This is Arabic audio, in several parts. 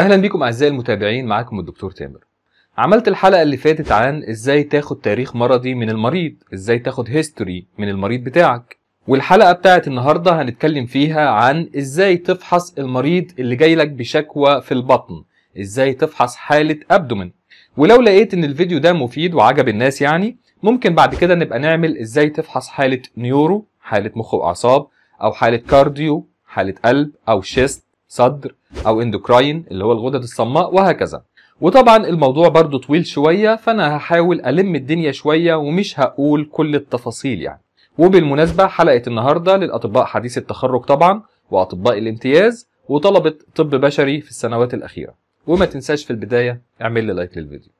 اهلا بيكم اعزائي المتابعين معاكم الدكتور تامر عملت الحلقه اللي فاتت عن ازاي تاخد تاريخ مرضي من المريض ازاي تاخد هيستوري من المريض بتاعك والحلقه بتاعت النهارده هنتكلم فيها عن ازاي تفحص المريض اللي جاي لك بشكوى في البطن ازاي تفحص حاله ابدومن ولو لقيت ان الفيديو ده مفيد وعجب الناس يعني ممكن بعد كده نبقى نعمل ازاي تفحص حاله نيورو حاله مخ واعصاب او حاله كارديو حاله قلب او شيست صدر او اندوكراين اللي هو الغدد الصماء وهكذا وطبعا الموضوع برضو طويل شوية فانا هحاول الم الدنيا شوية ومش هقول كل التفاصيل يعني وبالمناسبة حلقة النهاردة للأطباء حديث التخرج طبعا وأطباء الامتياز وطلبة طب بشري في السنوات الأخيرة وما تنساش في البداية اعمل لي لايك للفيديو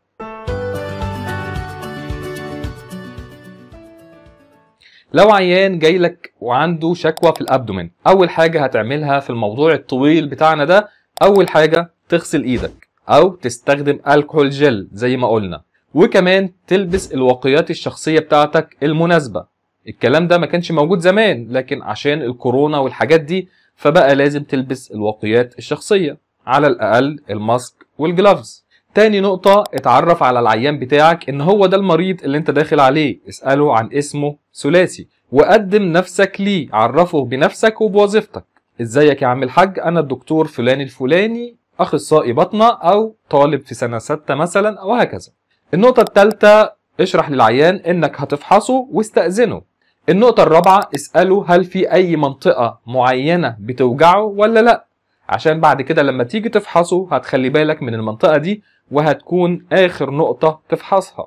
لو عيان جاي لك وعنده شكوى في الابدومين اول حاجه هتعملها في الموضوع الطويل بتاعنا ده اول حاجه تغسل ايدك او تستخدم الكحول جل زي ما قلنا وكمان تلبس الواقيات الشخصيه بتاعتك المناسبه الكلام ده ما كانش موجود زمان لكن عشان الكورونا والحاجات دي فبقى لازم تلبس الواقيات الشخصيه على الاقل الماسك والجلافز تاني نقطة اتعرف على العيان بتاعك ان هو ده المريض اللي انت داخل عليه اسأله عن اسمه ثلاثي وقدم نفسك ليه عرفه بنفسك وبوظيفتك ازيك يا عم الحاج انا الدكتور فلان الفلاني اخصائي بطنة او طالب في سنة ستة مثلا او هكذا النقطة التالتة اشرح للعيان انك هتفحصه واستأذنه النقطة الرابعة اسأله هل في أي منطقة معينة بتوجعه ولا لأ عشان بعد كده لما تيجي تفحصه هتخلي بالك من المنطقة دي وهتكون آخر نقطة تفحصها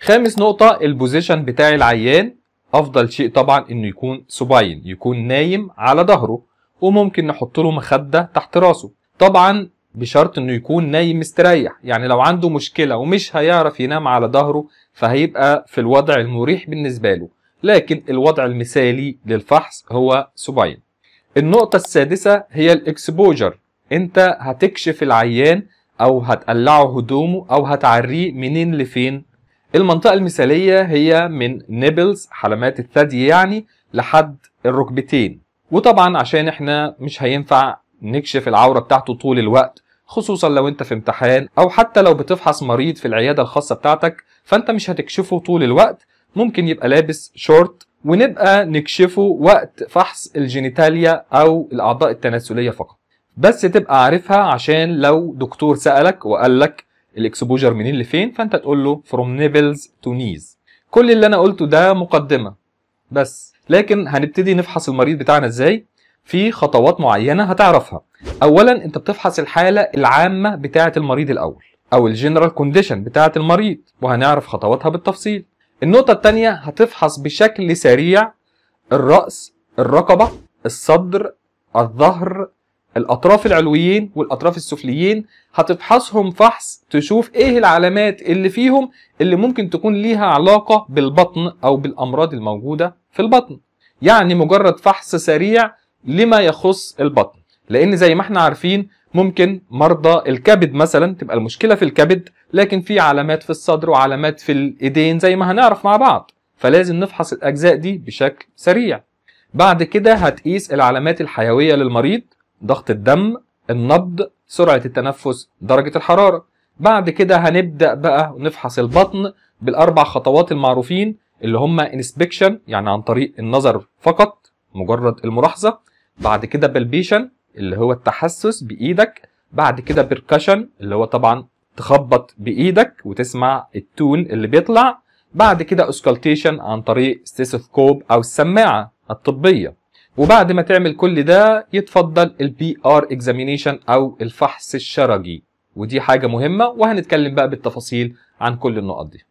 خامس نقطة البوزيشن بتاع العيان أفضل شيء طبعا إنه يكون سباين يكون نايم على ظهره وممكن نحط له مخدة تحت راسه طبعا بشرط انه يكون نايم مستريح يعني لو عنده مشكله ومش هيعرف ينام على ظهره فهيبقى في الوضع المريح بالنسبه له لكن الوضع المثالي للفحص هو سباين النقطه السادسه هي الاكسبوجر انت هتكشف العيان او هتقلعه هدومه او هتعريه منين لفين المنطقة المثالية هي من نيبلز حلمات الثدي يعني لحد الركبتين وطبعا عشان احنا مش هينفع نكشف العورة بتاعته طول الوقت خصوصا لو انت في امتحان او حتى لو بتفحص مريض في العيادة الخاصة بتاعتك فانت مش هتكشفه طول الوقت ممكن يبقى لابس شورت ونبقى نكشفه وقت فحص الجينيتاليا او الاعضاء التناسلية فقط بس تبقى عارفها عشان لو دكتور سالك وقال لك الاكسبوجر منين لفين فانت تقول له فروم نيفلز تو نيز كل اللي انا قلته ده مقدمه بس لكن هنبتدي نفحص المريض بتاعنا ازاي في خطوات معينه هتعرفها اولا انت بتفحص الحاله العامه بتاعه المريض الاول او الجنرال كونديشن بتاعه المريض وهنعرف خطواتها بالتفصيل النقطه الثانيه هتفحص بشكل سريع الراس الرقبه الصدر الظهر الاطراف العلويين والاطراف السفليين هتفحصهم فحص تشوف ايه العلامات اللي فيهم اللي ممكن تكون ليها علاقه بالبطن او بالامراض الموجوده في البطن يعني مجرد فحص سريع لما يخص البطن لان زي ما احنا عارفين ممكن مرضى الكبد مثلا تبقى المشكله في الكبد لكن في علامات في الصدر وعلامات في الايدين زي ما هنعرف مع بعض فلازم نفحص الاجزاء دي بشكل سريع بعد كده هتقيس العلامات الحيويه للمريض ضغط الدم النبض سرعة التنفس درجة الحرارة بعد كده هنبدأ بقى نفحص البطن بالأربع خطوات المعروفين اللي هما inspection يعني عن طريق النظر فقط مجرد الملاحظة بعد كده بالبيشن اللي هو التحسس بإيدك بعد كده بيركشن اللي هو طبعا تخبط بإيدك وتسمع التون اللي بيطلع بعد كده اسكالتيشن عن طريق ستيسوثكوب أو السماعة الطبية وبعد ما تعمل كل ده يتفضل البي ار اكزامينيشن او الفحص الشرجي ودي حاجه مهمه وهنتكلم بقى بالتفاصيل عن كل النقط دي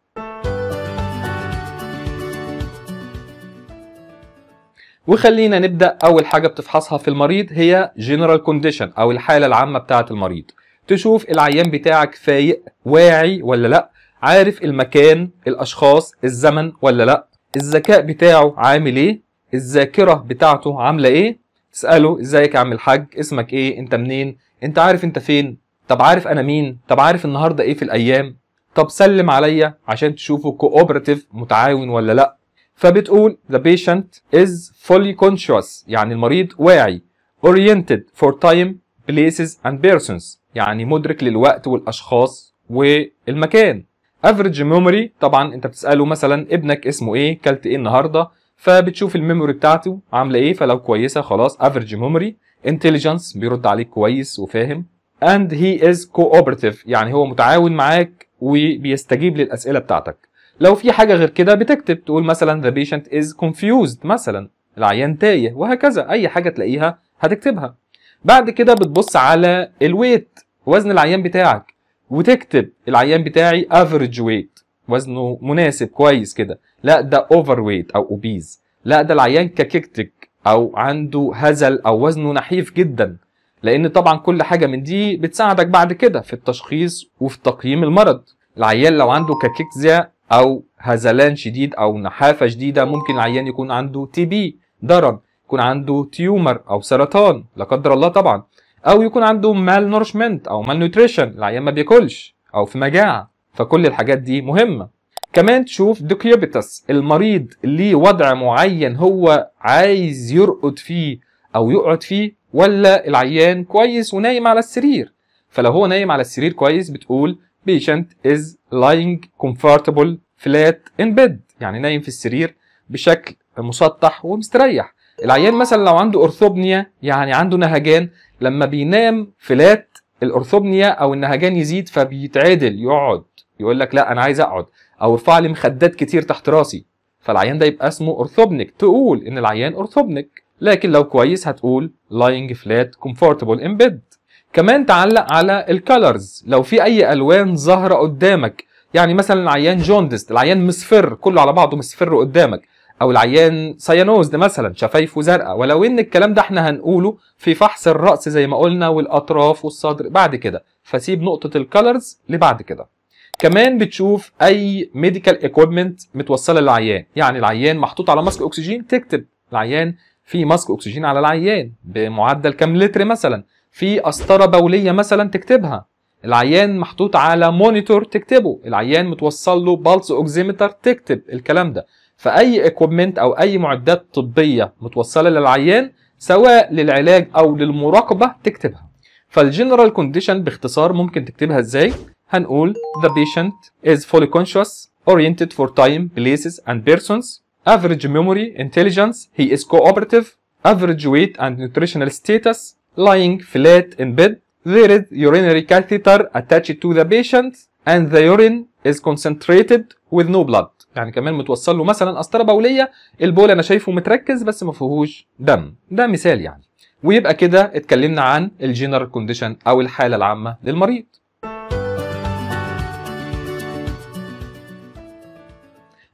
وخلينا نبدا اول حاجه بتفحصها في المريض هي جنرال كونديشن او الحاله العامه بتاعه المريض تشوف العيان بتاعك فايق واعي ولا لا عارف المكان الاشخاص الزمن ولا لا الذكاء بتاعه عامل ايه الذاكره بتاعته عامله ايه تساله ازيك يا عم الحاج اسمك ايه انت منين انت عارف انت فين طب عارف انا مين طب عارف النهارده ايه في الايام طب سلم عليا عشان تشوفه كوبرتيف متعاون ولا لا فبتقول the patient is fully conscious يعني المريض واعي oriented for time places and persons يعني مدرك للوقت والاشخاص والمكان average memory طبعا انت بتساله مثلا ابنك اسمه ايه كلت ايه النهارده فبتشوف الميموري بتاعته عامله ايه فلو كويسه خلاص افريج ميموري انتليجنس بيرد عليك كويس وفاهم اند هي از cooperative يعني هو متعاون معاك وبيستجيب للاسئله بتاعتك لو في حاجه غير كده بتكتب تقول مثلا ذا بيشنت از كونفيوزد مثلا العيان تايه وهكذا اي حاجه تلاقيها هتكتبها بعد كده بتبص على الويت وزن العيان بتاعك وتكتب العيان بتاعي افريج ويت وزنه مناسب كويس كده لا ده اوفر ويت او اوبيز لا ده العيان كاكيكتك او عنده هزل او وزنه نحيف جدا لان طبعا كل حاجه من دي بتساعدك بعد كده في التشخيص وفي تقييم المرض العيان لو عنده كاكيكزيا او هزلان شديد او نحافه شديده ممكن العيان يكون عنده تي بي ضرر يكون عنده تيومر او سرطان لا قدر الله طبعا او يكون عنده مال نورشمنت او مال نوتريشن العيان ما بياكلش او في مجاعه فكل الحاجات دي مهمة كمان تشوف ديكيوبيتس المريض ليه وضع معين هو عايز يرقد فيه او يقعد فيه ولا العيان كويس ونايم على السرير فلو هو نايم على السرير كويس بتقول patient is lying comfortable flat in bed يعني نايم في السرير بشكل مسطح ومستريح العيان مثلا لو عنده اورثوبنيا يعني عنده نهجان لما بينام فلات الارثوبنيا او النهجان يزيد فبيتعدل يقعد يقول لك لا انا عايز اقعد او ارفع لي مخدات كتير تحت راسي فالعيان ده يبقى اسمه اورثوبنيك تقول ان العيان اورثوبنيك لكن لو كويس هتقول lying flat comfortable in bed كمان تعلق على الكالرز لو في اي الوان ظاهره قدامك يعني مثلا العيان جوندست العيان مصفر كله على بعضه مصفر قدامك او العيان سيانوزد مثلا شفايفه زرقاء ولو ان الكلام ده احنا هنقوله في فحص الراس زي ما قلنا والاطراف والصدر بعد كده فسيب نقطه الكالرز لبعد كده كمان بتشوف اي ميديكال ايكويبمنت متوصله للعيان يعني العيان محطوط على ماسك اكسجين تكتب العيان في ماسك اكسجين على العيان بمعدل كام لتر مثلا في قسطره بوليه مثلا تكتبها العيان محطوط على مونيتور تكتبه العيان متوصل له بالس اوكسيمتر تكتب الكلام ده فاي ايكويبمنت او اي معدات طبيه متوصله للعيان سواء للعلاج او للمراقبه تكتبها فالجنرال كونديشن باختصار ممكن تكتبها ازاي هنقول the patient is fully conscious oriented for time places and persons average memory intelligence he is cooperative average weight and nutritional status lying flat in bed there is urinary catheter attached to the patient and the urine is concentrated with no blood يعني كمان متوصل له مثلا قسطره بوليه البول انا شايفه متركز بس ما فيهوش دم ده مثال يعني ويبقى كده اتكلمنا عن الجنرال كونديشن او الحاله العامه للمريض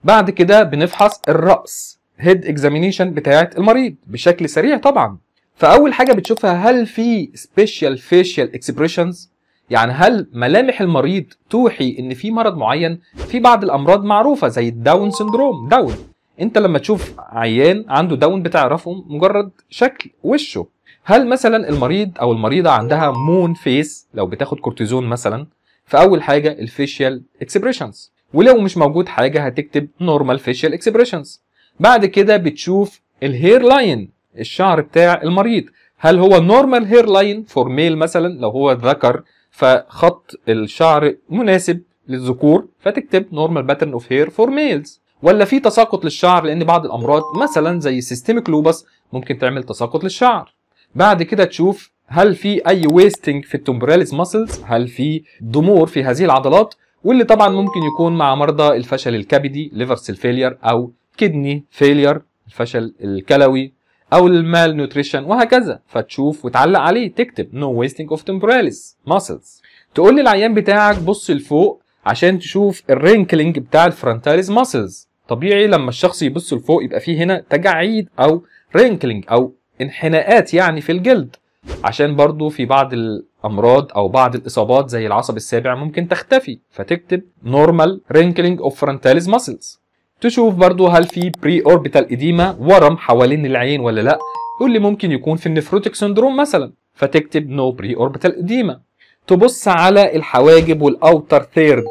بعد كده بنفحص الرأس هيد اكزامينيشن بتاعة المريض بشكل سريع طبعا فأول حاجة بتشوفها هل في سبيشال فيشيال اكسبريشنز يعني هل ملامح المريض توحي ان في مرض معين في بعض الامراض معروفه زي الداون سندروم داون انت لما تشوف عيان عنده داون بتعرفه مجرد شكل وشه هل مثلا المريض او المريضه عندها مون فيس لو بتاخد كورتيزون مثلا فاول حاجه الفيشيال اكسبريشنز ولو مش موجود حاجه هتكتب نورمال فيشيال اكسبريشنز بعد كده بتشوف الهير لاين الشعر بتاع المريض هل هو نورمال هير لاين فور ميل مثلا لو هو ذكر فخط الشعر مناسب للذكور فتكتب نورمال باترن اوف هير فور ميلز ولا في تساقط للشعر لان بعض الامراض مثلا زي سيستميك لوبس ممكن تعمل تساقط للشعر بعد كده تشوف هل في اي ويستنج في التمبراليز ماسلز هل في ضمور في هذه العضلات واللي طبعا ممكن يكون مع مرضى الفشل الكبدي ليفر سيل فيلير او كدني فيلير الفشل الكلوي او المال نوتريشن وهكذا فتشوف وتعلق عليه تكتب نو ويستنج اوف تمبوراليس ماسلز تقول للعيان بتاعك بص لفوق عشان تشوف الرينكلينج بتاع الفرونتاليز ماسلز طبيعي لما الشخص يبص لفوق يبقى فيه هنا تجاعيد او رينكلينج او انحناءات يعني في الجلد عشان برضو في بعض ال امراض او بعض الاصابات زي العصب السابع ممكن تختفي فتكتب نورمال رينكلينج اوف فرونتاليز ماسلز تشوف برضو هل في بري اوربيتال اديما ورم حوالين العين ولا لا يقول لي ممكن يكون في النفروتيك سندروم مثلا فتكتب نو بري اوربيتال اديما تبص على الحواجب والاوتر ثيرد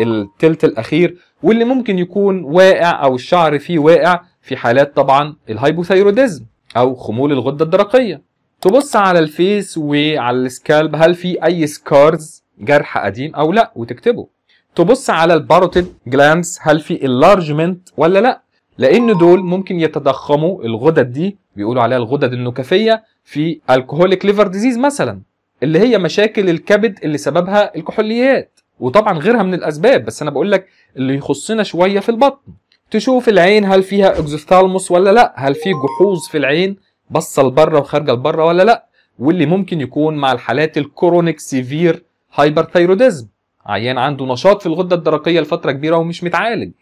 التلت الاخير واللي ممكن يكون واقع او الشعر فيه واقع في حالات طبعا الهايبوثايروديزم او خمول الغده الدرقيه تبص على الفيس وعلى السكالب هل في اي سكارز جرح قديم او لا وتكتبه تبص على الباروتيد جلانس هل في انلارجمنت ولا لا لان دول ممكن يتضخموا الغدد دي بيقولوا عليها الغدد النكفيه في الكحوليك ليفر ديزيز مثلا اللي هي مشاكل الكبد اللي سببها الكحوليات وطبعا غيرها من الاسباب بس انا بقول لك اللي يخصنا شويه في البطن تشوف العين هل فيها اكزوثالموس ولا لا هل في جحوظ في العين باصه لبره وخارجه لبره ولا لا واللي ممكن يكون مع الحالات الكورونيك سيفير هايبرثايروديزم عيان عنده نشاط في الغده الدرقيه لفتره كبيره ومش متعالج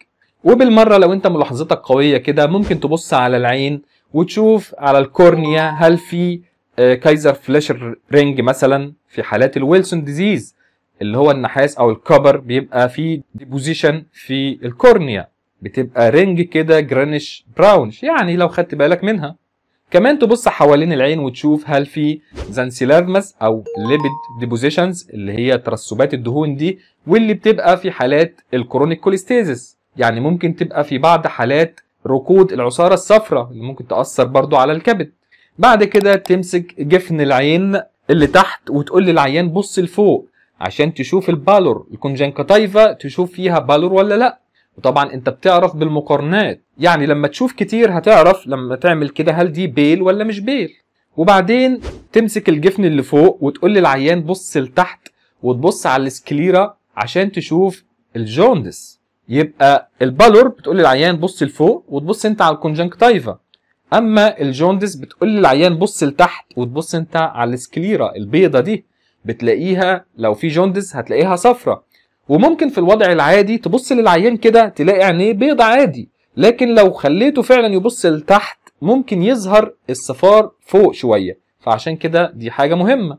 وبالمره لو انت ملاحظتك قويه كده ممكن تبص على العين وتشوف على الكورنيا هل في آه، كايزر فليشر رينج مثلا في حالات الويلسون ديزيز اللي هو النحاس او الكبر بيبقى في ديبوزيشن في الكورنيا بتبقى رينج كده جرانش براونش يعني لو خدت بالك منها كمان تبص حوالين العين وتشوف هل في زانسيلارمس او ليبيد ديبوزيشنز اللي هي ترسبات الدهون دي واللي بتبقى في حالات الكرونيك كوليستيزيس يعني ممكن تبقى في بعض حالات ركود العصاره الصفراء اللي ممكن تاثر برضو على الكبد بعد كده تمسك جفن العين اللي تحت وتقول للعيان بص لفوق عشان تشوف البالور الكونجنكتايفا تشوف فيها بالور ولا لا وطبعا انت بتعرف بالمقارنات يعني لما تشوف كتير هتعرف لما تعمل كده هل دي بيل ولا مش بيل وبعدين تمسك الجفن اللي فوق وتقول للعيان بص لتحت وتبص على السكليرا عشان تشوف الجوندس يبقى البالور بتقول للعيان بص لفوق وتبص انت على الكونجنكتايفا اما الجوندس بتقول للعيان بص لتحت وتبص انت على السكليرا البيضه دي بتلاقيها لو في جوندس هتلاقيها صفرة وممكن في الوضع العادي تبص للعيان كده تلاقي عينيه بيضة عادي لكن لو خليته فعلا يبص لتحت ممكن يظهر الصفار فوق شوية فعشان كده دي حاجة مهمة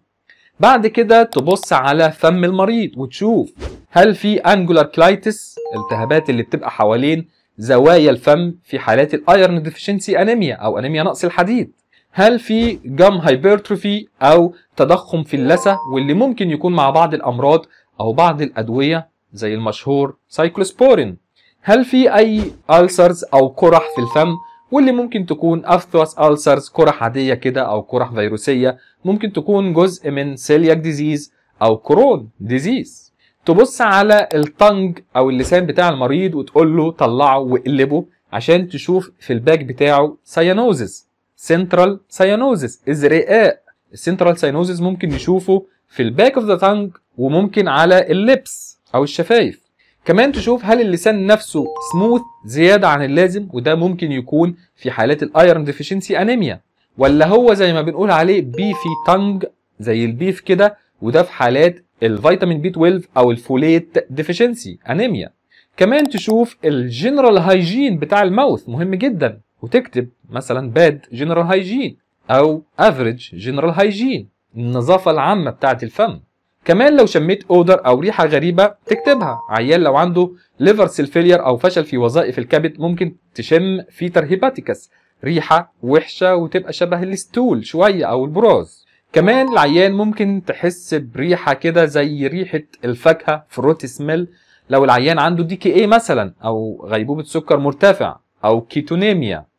بعد كده تبص على فم المريض وتشوف هل في انجولار كلايتس التهابات اللي بتبقى حوالين زوايا الفم في حالات الايرن ديفيشنسي انيميا او انيميا نقص الحديد هل في جام هايبرتروفي او تضخم في اللثه واللي ممكن يكون مع بعض الامراض أو بعض الأدوية زي المشهور سايكلوسبورين هل في أي ألسرز أو قرح في الفم واللي ممكن تكون افثوس ألسرز قرح عادية كده أو قرح فيروسية ممكن تكون جزء من سيلياك ديزيز أو كرون ديزيز تبص على التنج أو اللسان بتاع المريض وتقول له طلعه وقلبه عشان تشوف في الباك بتاعه سيانوزز سنترال سيانوزز الرئاء السنترال سيانوزز ممكن نشوفه في الباك اوف ذا تانج وممكن على اللبس او الشفايف كمان تشوف هل اللسان نفسه سموث زياده عن اللازم وده ممكن يكون في حالات الايرن ديفيشنسي انيميا ولا هو زي ما بنقول عليه بيفي تانج زي البيف كده وده في حالات الفيتامين بي 12 او الفوليت ديفيشنسي انيميا كمان تشوف الجنرال هايجين بتاع الماوث مهم جدا وتكتب مثلا باد جنرال هايجين او افريج جنرال هايجين النظافة العامة بتاعة الفم كمان لو شميت اودر او ريحه غريبه تكتبها عيال لو عنده ليفر سيلفيلير او فشل في وظائف الكبد ممكن تشم فيتر هيباتيكس ريحه وحشه وتبقى شبه الستول شويه او البراز كمان العيان ممكن تحس بريحه كده زي ريحه الفاكهه فروت سميل لو العيان عنده دي كي اي مثلا او غيبوبه سكر مرتفع او كيتونيميا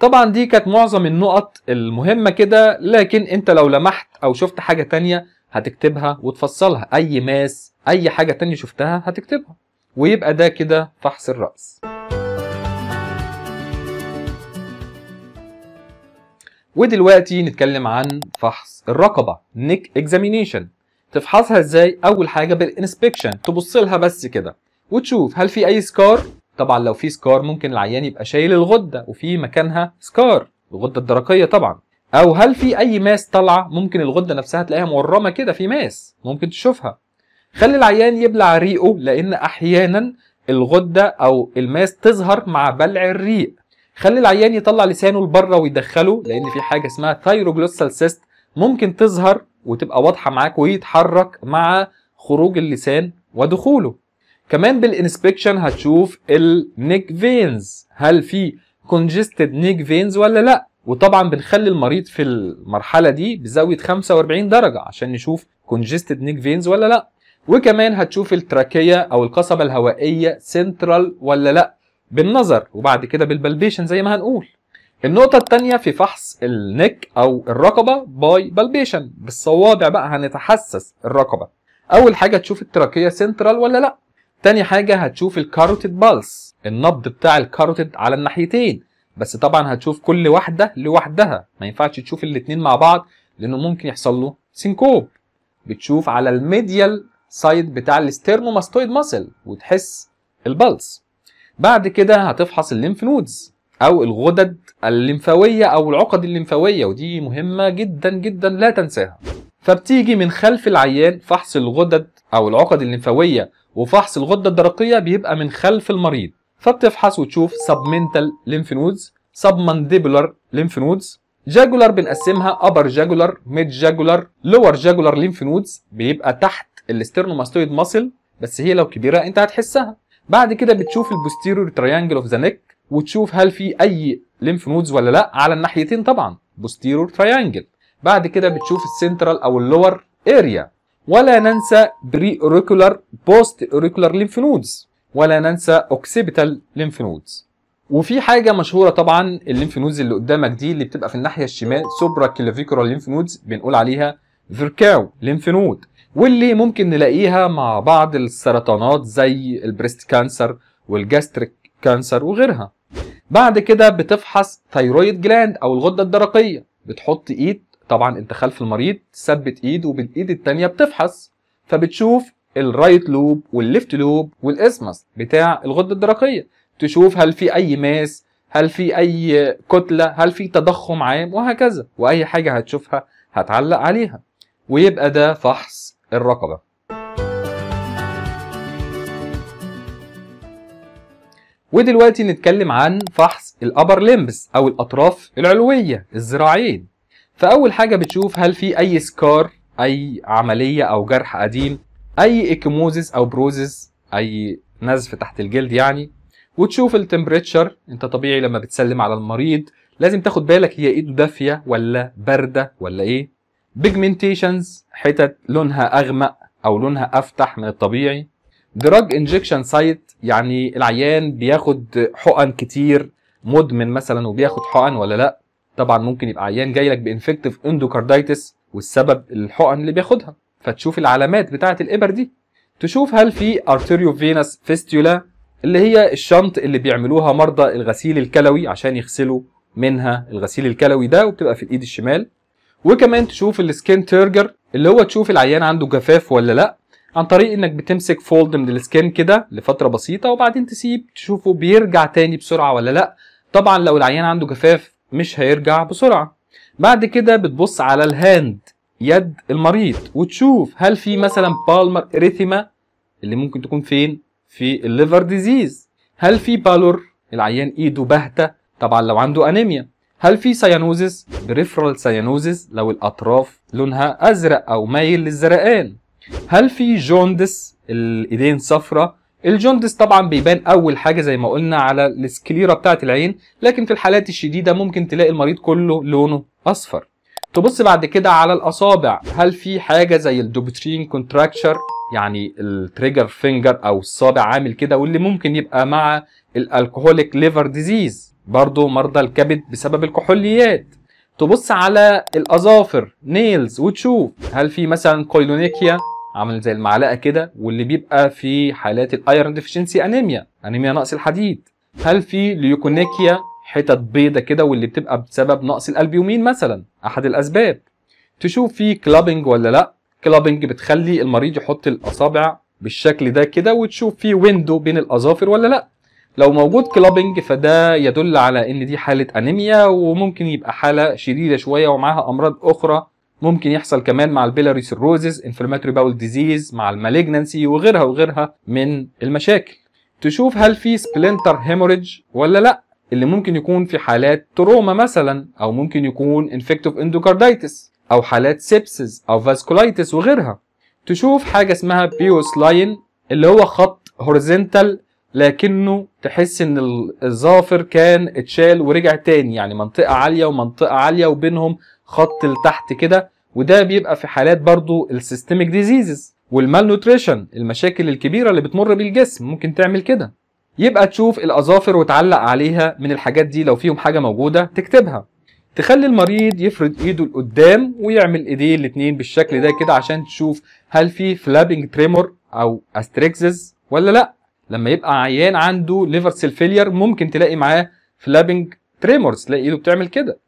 طبعا دي كانت معظم النقط المهمة كده لكن انت لو لمحت او شفت حاجة تانية هتكتبها وتفصلها اي ماس اي حاجة تانية شفتها هتكتبها ويبقى ده كده فحص الرأس ودلوقتي نتكلم عن فحص الرقبة نيك اكزامينيشن تفحصها ازاي اول حاجة بالانسبكشن تبص لها بس كده وتشوف هل في اي سكار طبعا لو في سكار ممكن العيان يبقى شايل الغده وفي مكانها سكار الغده الدرقيه طبعا او هل في اي ماس طالعه ممكن الغده نفسها تلاقيها مورمه كده في ماس ممكن تشوفها خلي العيان يبلع ريقه لان احيانا الغده او الماس تظهر مع بلع الريق خلي العيان يطلع لسانه لبره ويدخله لان في حاجه اسمها ثايروجلوسال سيست ممكن تظهر وتبقى واضحه معاك ويتحرك مع خروج اللسان ودخوله كمان بالانسبكشن هتشوف النيك فينز هل في كونجستد نيك فينز ولا لا وطبعا بنخلي المريض في المرحله دي بزاويه 45 درجه عشان نشوف كونجستد نيك فينز ولا لا وكمان هتشوف التراكيه او القصبه الهوائيه سنترال ولا لا بالنظر وبعد كده بالبلبيشن زي ما هنقول النقطة الثانيه في فحص النك أو الرقبة باي بلبيشن بالصوابع بقى هنتحسس الرقبة أول حاجة تشوف التراكية سنترال ولا لأ تاني حاجه هتشوف الكاروتيد بالس النبض بتاع الكاروتيد على الناحيتين بس طبعا هتشوف كل واحده لوحدها ما ينفعش تشوف الاتنين مع بعض لانه ممكن يحصل له سينكوب بتشوف على الميديال سايد بتاع الاسترنوماستويد ماسل وتحس البلس بعد كده هتفحص الليمف نودز او الغدد الليمفاويه او العقد الليمفاويه ودي مهمه جدا جدا لا تنساها فبتيجي من خلف العيان فحص الغدد او العقد الليمفاويه وفحص الغده الدرقيه بيبقى من خلف المريض فبتفحص وتشوف سبمنتال ليمف نودز سبمانديبولار ليمف نودز جاجولار بنقسمها ابر جاجولار ميد جاجولار لور جاجولار ليمف نودز بيبقى تحت الاسترنوماستويد ماسل بس هي لو كبيره انت هتحسها بعد كده بتشوف البوستيريور تريانجل اوف ذا نيك وتشوف هل في اي ليمف نودز ولا لا على الناحيتين طبعا بوستيرور تريانجل بعد كده بتشوف السنترال او اللور اريا ولا ننسى بري اوريكولار بوست اوريكولار ليمف نودز ولا ننسى اوكسيبيتال ليمف نودز وفي حاجه مشهوره طبعا الليمف نودز اللي قدامك دي اللي بتبقى في الناحيه الشمال سوبرا كلافيكولار ليمف نودز بنقول عليها فيركاو ليمف نود واللي ممكن نلاقيها مع بعض السرطانات زي البريست كانسر والجاستريك كانسر وغيرها بعد كده بتفحص ثيرويد جلاند او الغده الدرقيه بتحط ايد طبعا انت خلف المريض ثبت ايد وبالايد التانية بتفحص فبتشوف الرايت لوب والليفت لوب والاسمس بتاع الغده الدرقيه تشوف هل في اي ماس هل في اي كتله هل في تضخم عام وهكذا واي حاجه هتشوفها هتعلق عليها ويبقى ده فحص الرقبه ودلوقتي نتكلم عن فحص الابر لمبس او الاطراف العلويه الذراعين فاول حاجه بتشوف هل في اي سكار اي عمليه او جرح قديم اي اكموزس او بروزس اي نزف تحت الجلد يعني وتشوف التمبريتشر انت طبيعي لما بتسلم على المريض لازم تاخد بالك هي ايده دافيه ولا بارده ولا ايه بيجمنتيشنز حتت لونها اغمق او لونها افتح من الطبيعي دراج انجكشن سايت يعني العيان بياخد حقن كتير مدمن مثلا وبياخد حقن ولا لا طبعا ممكن يبقى عيان جاي لك بانفكتيف اندوكاردايتس والسبب الحقن اللي بياخدها فتشوف العلامات بتاعه الابر دي تشوف هل في ارتيريو فينس فيستولا اللي هي الشنط اللي بيعملوها مرضى الغسيل الكلوي عشان يغسلوا منها الغسيل الكلوي ده وبتبقى في الايد الشمال وكمان تشوف السكين تيرجر اللي هو تشوف العيان عنده جفاف ولا لا عن طريق انك بتمسك فولد من السكين كده لفتره بسيطه وبعدين تسيب تشوفه بيرجع تاني بسرعه ولا لا طبعا لو العيان عنده جفاف مش هيرجع بسرعة بعد كده بتبص على الهاند يد المريض وتشوف هل في مثلا بالمر اريثيما اللي ممكن تكون فين في الليفر ديزيز هل في بالور العيان ايده باهته طبعا لو عنده انيميا هل في سيانوزيس بريفرال سيانوزيس لو الاطراف لونها ازرق او مايل للزرقان هل في جوندس الايدين صفرة الجوندس طبعا بيبان اول حاجه زي ما قلنا على السكليره بتاعه العين لكن في الحالات الشديده ممكن تلاقي المريض كله لونه اصفر تبص بعد كده على الاصابع هل في حاجه زي الدوبترين كونتراكشر يعني التريجر فينجر او الصابع عامل كده واللي ممكن يبقى مع الالكوهوليك ليفر ديزيز برضه مرضى الكبد بسبب الكحوليات تبص على الاظافر نيلز وتشوف هل في مثلا كولونيكيا عامل زي المعلقه كده واللي بيبقى في حالات الايرون ديفيشنسي انيميا انيميا نقص الحديد هل في ليوكونيكيا حتت بيضه كده واللي بتبقى بسبب نقص الالبيومين مثلا احد الاسباب تشوف في كلابنج ولا لا كلابنج بتخلي المريض يحط الاصابع بالشكل ده كده وتشوف في ويندو بين الاظافر ولا لا لو موجود كلابنج فده يدل على ان دي حاله انيميا وممكن يبقى حاله شديده شويه ومعاها امراض اخرى ممكن يحصل كمان مع البيلاري سيروزز انفلاماتوري باول ديزيز مع المالجنسي وغيرها وغيرها من المشاكل تشوف هل في سبلنتر هيموريدج ولا لا اللي ممكن يكون في حالات تروما مثلا او ممكن يكون انفكتيف اندوكاردايتس او حالات سيبسز او فاسكولايتس وغيرها تشوف حاجه اسمها بيوس لاين اللي هو خط هوريزنتال لكنه تحس ان الظافر كان اتشال ورجع تاني يعني منطقه عاليه ومنطقه عاليه وبينهم خط لتحت كده وده بيبقى في حالات برضو السيستميك ديزيزز والمال نوتريشن المشاكل الكبيره اللي بتمر بالجسم ممكن تعمل كده يبقى تشوف الاظافر وتعلق عليها من الحاجات دي لو فيهم حاجه موجوده تكتبها تخلي المريض يفرد ايده لقدام ويعمل ايديه الاتنين بالشكل ده كده عشان تشوف هل في فلابنج تريمور او استريكسز ولا لا لما يبقى عيان عنده ليفر سيل ممكن تلاقي معاه فلابنج تريمورز تلاقي ايده بتعمل كده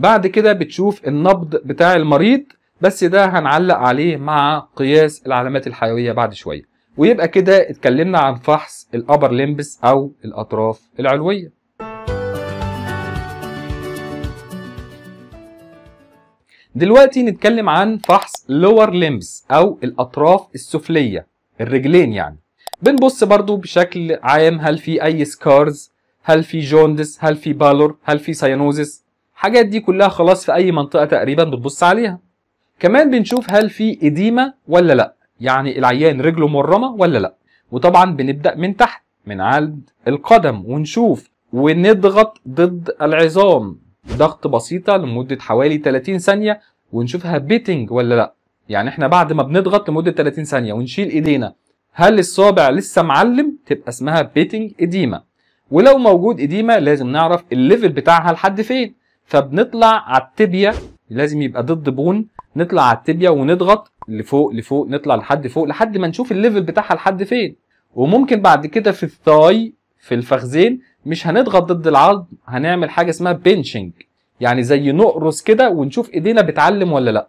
بعد كده بتشوف النبض بتاع المريض بس ده هنعلق عليه مع قياس العلامات الحيوية بعد شوية ويبقى كده اتكلمنا عن فحص الأبر لمبس أو الأطراف العلوية دلوقتي نتكلم عن فحص lower limbs أو الأطراف السفلية الرجلين يعني بنبص برضو بشكل عام هل في أي سكارز هل في جوندس هل في بالور هل في سيانوزس الحاجات دي كلها خلاص في اي منطقه تقريبا بتبص عليها كمان بنشوف هل في اديمه ولا لا يعني العيان رجله مرمه ولا لا وطبعا بنبدا من تحت من عند القدم ونشوف ونضغط ضد العظام ضغط بسيطه لمده حوالي 30 ثانيه ونشوفها بيتنج ولا لا يعني احنا بعد ما بنضغط لمده 30 ثانيه ونشيل ايدينا هل الصابع لسه معلم تبقى اسمها بيتنج اديمه ولو موجود اديمه لازم نعرف الليفل بتاعها لحد فين فبنطلع على التبيا لازم يبقى ضد بون نطلع على التبيا ونضغط لفوق لفوق نطلع لحد فوق لحد ما نشوف الليفل بتاعها لحد فين وممكن بعد كده في الثاي في الفخذين مش هنضغط ضد العظم هنعمل حاجه اسمها بنشنج يعني زي نقرص كده ونشوف ايدينا بتعلم ولا لا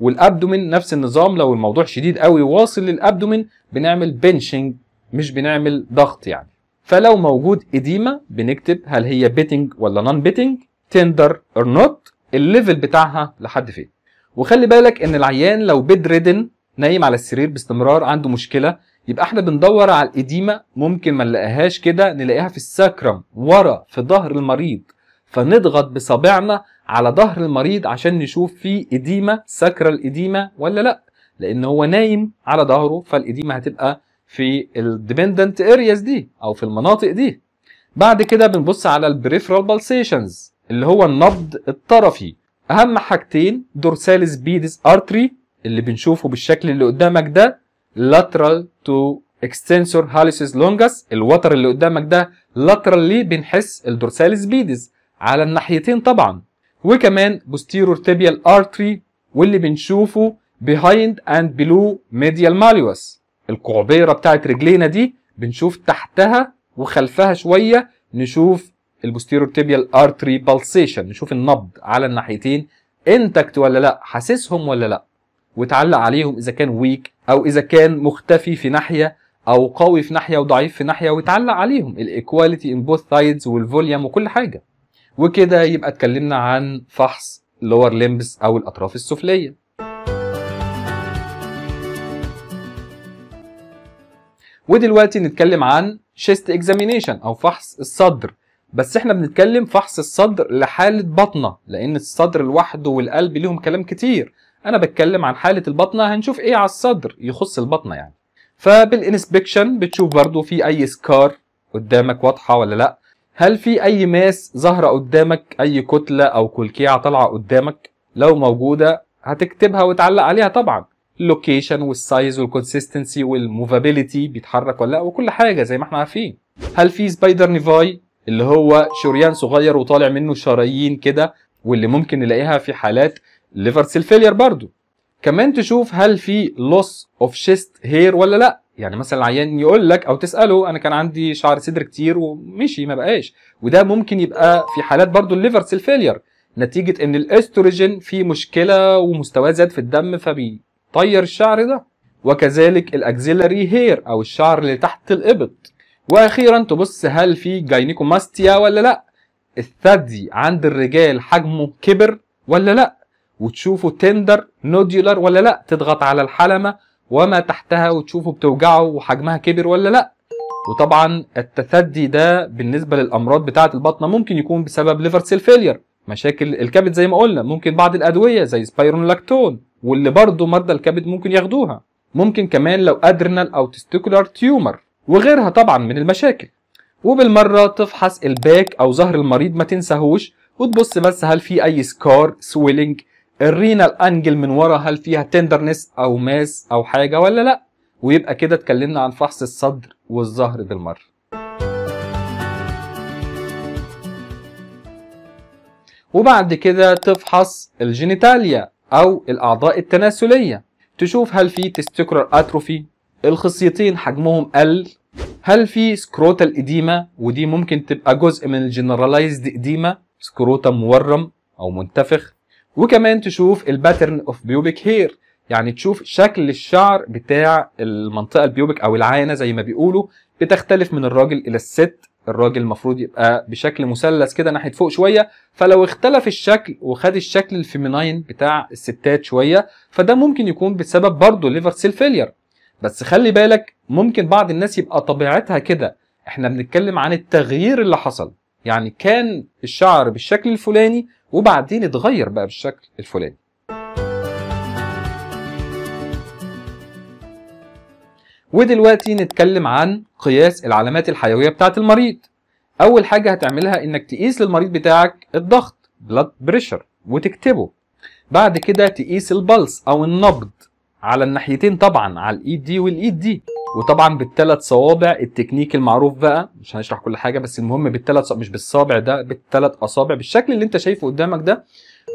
والابدومين نفس النظام لو الموضوع شديد قوي واصل للابدومين بنعمل بنشنج مش بنعمل ضغط يعني فلو موجود اديمه بنكتب هل هي بيتنج ولا نون بيتنج تندر اور نوت الليفل بتاعها لحد فين وخلي بالك ان العيان لو بيد ريدن نايم على السرير باستمرار عنده مشكله يبقى احنا بندور على الاديمه ممكن ما نلاقيهاش كده نلاقيها في الساكرم ورا في ظهر المريض فنضغط بصابعنا على ظهر المريض عشان نشوف فيه اديمه ساكرا الاديمه ولا لا لان هو نايم على ظهره فالاديمه هتبقى في الديبندنت ارياز دي او في المناطق دي بعد كده بنبص على البريفرال بالسيشنز اللي هو النبض الطرفي اهم حاجتين دورساليس بيدس ارتري اللي بنشوفه بالشكل اللي قدامك ده lateral to extensor hallucis longus الوتر اللي قدامك ده لي بنحس الدورساليس بيدس على الناحيتين طبعا وكمان posterior tibial artery واللي بنشوفه behind and below medial malleus القعبيرة بتاعت رجلينا دي بنشوف تحتها وخلفها شوية نشوف البوستيرور تيبيال ارتري بالسيشن نشوف النبض على الناحيتين انتكت ولا لا حاسسهم ولا لا وتعلق عليهم اذا كان ويك او اذا كان مختفي في ناحيه او قوي في ناحيه وضعيف في ناحيه وتعلق عليهم الايكواليتي ان بوث سايدز والفوليوم وكل حاجه وكده يبقى اتكلمنا عن فحص لور لمبس او الاطراف السفليه ودلوقتي نتكلم عن شيست اكزامينيشن او فحص الصدر بس احنا بنتكلم فحص الصدر لحاله بطنه لان الصدر لوحده والقلب ليهم كلام كتير انا بتكلم عن حاله البطنه هنشوف ايه على الصدر يخص البطنه يعني فبالانسبكشن بتشوف برضو في اي سكار قدامك واضحه ولا لا هل في اي ماس ظاهره قدامك اي كتله او كلكيعه طالعه قدامك لو موجوده هتكتبها وتعلق عليها طبعا اللوكيشن والسايز والكونسيستنسي والموفابيليتي بيتحرك ولا لا وكل حاجه زي ما احنا عارفين هل في سبايدر نيفاي اللي هو شريان صغير وطالع منه شرايين كده واللي ممكن نلاقيها في حالات ليفر سيل فيلير برضو كمان تشوف هل في لوس اوف شيست هير ولا لا يعني مثلا العيان يقول لك او تساله انا كان عندي شعر صدر كتير ومشي ما بقاش وده ممكن يبقى في حالات برضو الليفر سيل فيلير نتيجه ان الاستروجين فيه مشكله ومستواه زاد في الدم فبيطير الشعر ده وكذلك الاكزيلاري هير او الشعر اللي تحت الابط واخيرا تبص هل في جاينيكوماستيا ولا لا الثدي عند الرجال حجمه كبر ولا لا وتشوفه تندر نودولار ولا لا تضغط على الحلمة وما تحتها وتشوفه بتوجعه وحجمها كبر ولا لا وطبعا التثدي ده بالنسبة للأمراض بتاعة البطنة ممكن يكون بسبب ليفر سيل فيلير مشاكل الكبد زي ما قلنا ممكن بعض الأدوية زي لاكتون واللي برضه مرضى الكبد ممكن ياخدوها ممكن كمان لو أدرينال أو تستيكولار تيومر وغيرها طبعا من المشاكل وبالمرة تفحص الباك أو ظهر المريض ما تنساهوش وتبص بس هل في أي سكار سويلنج الرينال أنجل من ورا هل فيها تندرنس أو ماس أو حاجة ولا لأ ويبقى كده اتكلمنا عن فحص الصدر والظهر بالمرة وبعد كده تفحص الجينيتاليا او الاعضاء التناسليه تشوف هل في تستيكولار اتروفي الخصيتين حجمهم قل هل في سكروتال إديمة ودي ممكن تبقى جزء من الجنراليزد إديمة سكروتم مورم أو منتفخ وكمان تشوف الباترن اوف بيوبيك هير يعني تشوف شكل الشعر بتاع المنطقة البيوبيك أو العينه زي ما بيقولوا بتختلف من الراجل إلى الست الراجل المفروض يبقى بشكل مثلث كده ناحيه فوق شويه فلو اختلف الشكل وخد الشكل الفيميناين بتاع الستات شويه فده ممكن يكون بسبب برضه ليفر سيل فيلير بس خلي بالك ممكن بعض الناس يبقى طبيعتها كده احنا بنتكلم عن التغيير اللي حصل يعني كان الشعر بالشكل الفلاني وبعدين اتغير بقى بالشكل الفلاني ودلوقتي نتكلم عن قياس العلامات الحيوية بتاعة المريض أول حاجة هتعملها إنك تقيس للمريض بتاعك الضغط blood pressure وتكتبه بعد كده تقيس البلس أو النبض على الناحيتين طبعا على الايد دي e والايد دي e وطبعا بالثلاث صوابع التكنيك المعروف بقى مش هنشرح كل حاجه بس المهم بالثلاث مش بالصابع ده بالثلاث اصابع بالشكل اللي انت شايفه قدامك ده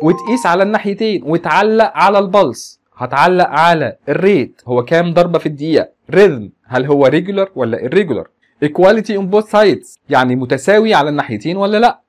وتقيس على الناحيتين وتعلق على البلس هتعلق على الريت هو كام ضربه في الدقيقه ريزم هل هو ريجولر ولا ايريجولر ايكواليتي اون بوث سايدز يعني متساوي على الناحيتين ولا لا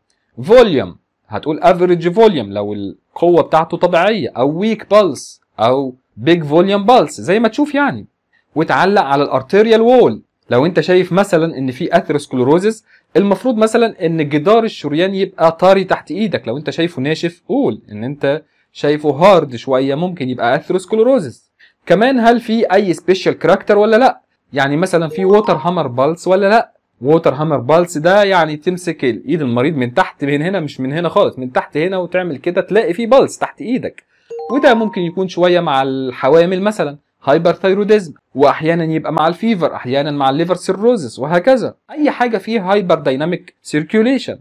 فوليوم هتقول افريج فوليوم لو القوه بتاعته طبيعيه او ويك بالس او بيج فوليوم بالس زي ما تشوف يعني وتعلق على الارتيريال وول لو انت شايف مثلا ان في اثيروسكلوروزس المفروض مثلا ان جدار الشريان يبقى طري تحت ايدك لو انت شايفه ناشف قول ان انت شايفه هارد شويه ممكن يبقى اثيروسكلوروزس كمان هل في اي سبيشال كاركتر ولا لا يعني مثلا في ووتر هامر بالس ولا لا ووتر هامر بالس ده يعني تمسك ايد المريض من تحت من هنا مش من هنا خالص من تحت هنا وتعمل كده تلاقي في بالس تحت ايدك وده ممكن يكون شويه مع الحوامل مثلا هايبرثايروديزم واحيانا يبقى مع الفيفر احيانا مع الليفر سيروزس وهكذا اي حاجه فيها هايبر دايناميك سيركيوليشن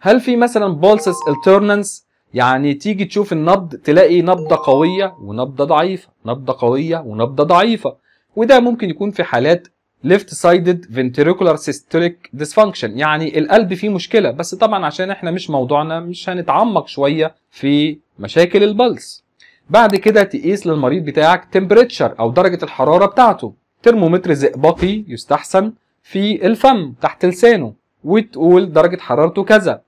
هل في مثلا بولسس الترنانس يعني تيجي تشوف النبض تلاقي نبضه قويه ونبضه ضعيفه نبضه قويه ونبضه ضعيفه وده ممكن يكون في حالات ليفت سايدد ventricular سيستوليك ديسفانكشن يعني القلب فيه مشكله بس طبعا عشان احنا مش موضوعنا مش هنتعمق شويه في مشاكل البلس بعد كده تقيس للمريض بتاعك تمبريتشر او درجه الحراره بتاعته ترمومتر زئبقي يستحسن في الفم تحت لسانه وتقول درجه حرارته كذا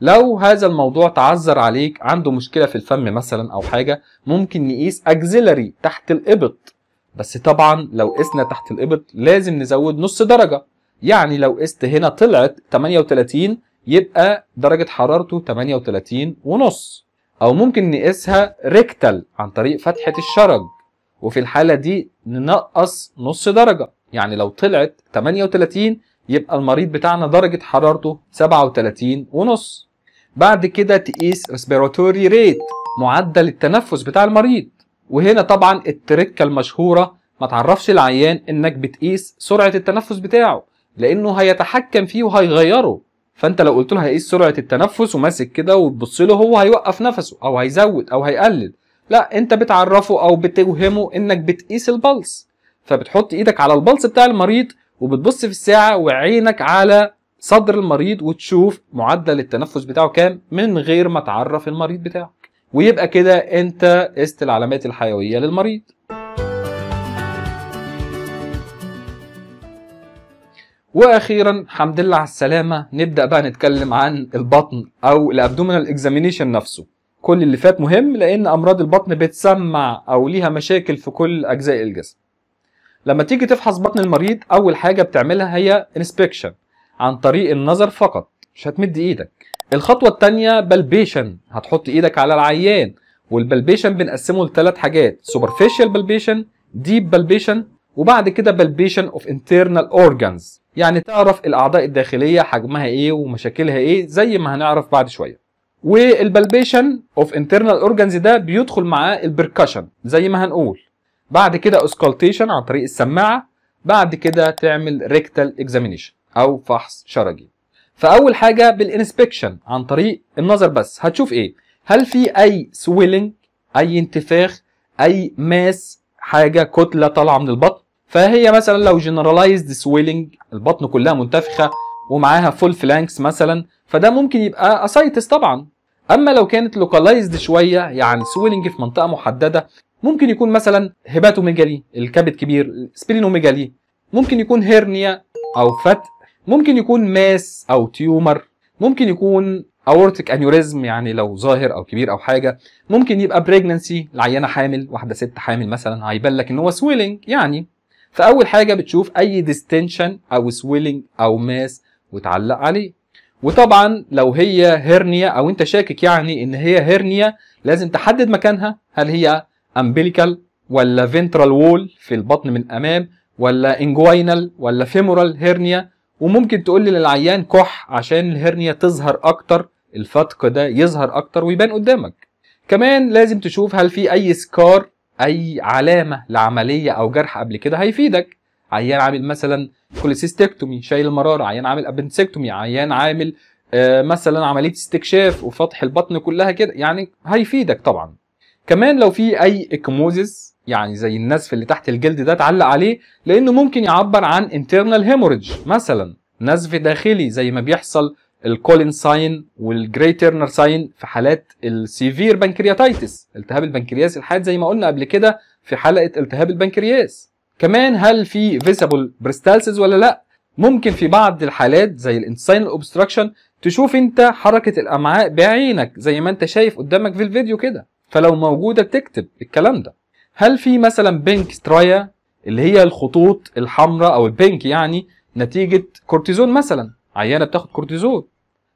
لو هذا الموضوع تعذر عليك عنده مشكله في الفم مثلا او حاجه ممكن نقيس اكزيلري تحت الابط بس طبعا لو قسنا تحت الابط لازم نزود نص درجه يعني لو قست هنا طلعت 38 يبقى درجه حرارته 38 ونص أو ممكن نقيسها ريكتال عن طريق فتحة الشرج وفي الحالة دي ننقص نص درجة يعني لو طلعت 38 يبقى المريض بتاعنا درجة حرارته 37 ونص بعد كده تقيس ريسبيراتوري ريت معدل التنفس بتاع المريض وهنا طبعا التركة المشهورة ما تعرفش العيان انك بتقيس سرعة التنفس بتاعه لانه هيتحكم فيه وهيغيره فانت لو قلت له هيقيس سرعه التنفس وماسك كده وتبص له هو هيوقف نفسه او هيزود او هيقلل لا انت بتعرفه او بتوهمه انك بتقيس البلس فبتحط ايدك على البلس بتاع المريض وبتبص في الساعه وعينك على صدر المريض وتشوف معدل التنفس بتاعه كام من غير ما تعرف المريض بتاعك ويبقى كده انت قست العلامات الحيويه للمريض واخيرا حمد لله على السلامه نبدا بقى نتكلم عن البطن او الابدومينال اكزامينيشن نفسه كل اللي فات مهم لان امراض البطن بتسمع او ليها مشاكل في كل اجزاء الجسم لما تيجي تفحص بطن المريض اول حاجه بتعملها هي انسبكشن عن طريق النظر فقط مش هتمد ايدك الخطوه الثانيه بلبيشن هتحط ايدك على العيان والبلبيشن بنقسمه لثلاث حاجات سوبرفيشال بلبيشن ديب بلبيشن وبعد كده بلبيشن اوف انترنال اورجانز يعني تعرف الاعضاء الداخليه حجمها ايه ومشاكلها ايه زي ما هنعرف بعد شويه والبلبيشن اوف انترنال اورجانز ده بيدخل معاه البركشن زي ما هنقول بعد كده اسكالتيشن عن طريق السماعه بعد كده تعمل ريكتال اكزامينيشن او فحص شرجي فاول حاجه بالانسبكشن عن طريق النظر بس هتشوف ايه هل في اي سويلنج اي انتفاخ اي ماس حاجه كتله طالعه من البطن فهي مثلا لو جنراليزد سويلنج البطن كلها منتفخه ومعاها فول فلانكس مثلا فده ممكن يبقى اسايتس طبعا اما لو كانت لوكاليزد شويه يعني سويلنج في منطقه محدده ممكن يكون مثلا هيباتوميجالي الكبد كبير سبلينوميجالي ممكن يكون هيرنيا او فتق ممكن يكون ماس او تيومر ممكن يكون اورتيك انيوريزم يعني لو ظاهر او كبير او حاجه ممكن يبقى بريجننسي العيانه حامل واحده ست حامل مثلا هيبان لك ان هو سويلنج يعني فاول حاجه بتشوف اي ديستنشن او سويلنج او ماس وتعلق عليه وطبعا لو هي هرنيا او انت شاكك يعني ان هي هرنيا لازم تحدد مكانها هل هي امبليكال ولا فينترال وول في البطن من امام ولا انجوينال ولا فيمورال هرنيا وممكن تقول لي للعيان كح عشان الهرنيا تظهر اكتر الفتق ده يظهر اكتر ويبان قدامك كمان لازم تشوف هل في اي سكار اي علامه لعمليه او جرح قبل كده هيفيدك عيان عامل مثلا كوليسيستكتومي شايل المراره عيان عامل ابنسكتومي عيان عامل آه، مثلا عمليه استكشاف وفتح البطن كلها كده يعني هيفيدك طبعا كمان لو في اي اكموزيس يعني زي النزف اللي تحت الجلد ده اتعلق عليه لانه ممكن يعبر عن انترنال هيموريدج مثلا نزف داخلي زي ما بيحصل الكولين ساين والجري تيرنر ساين في حالات السيفير بنكرياتيتس التهاب البنكرياس الحاد زي ما قلنا قبل كده في حلقه التهاب البنكرياس كمان هل في فيزابل بريستالسيز ولا لا ممكن في بعض الحالات زي الانساين اوبستراكشن تشوف انت حركه الامعاء بعينك زي ما انت شايف قدامك في الفيديو كده فلو موجوده بتكتب الكلام ده هل في مثلا بينك سترايا اللي هي الخطوط الحمراء او البينك يعني نتيجه كورتيزون مثلا عيانه بتاخد كورتيزون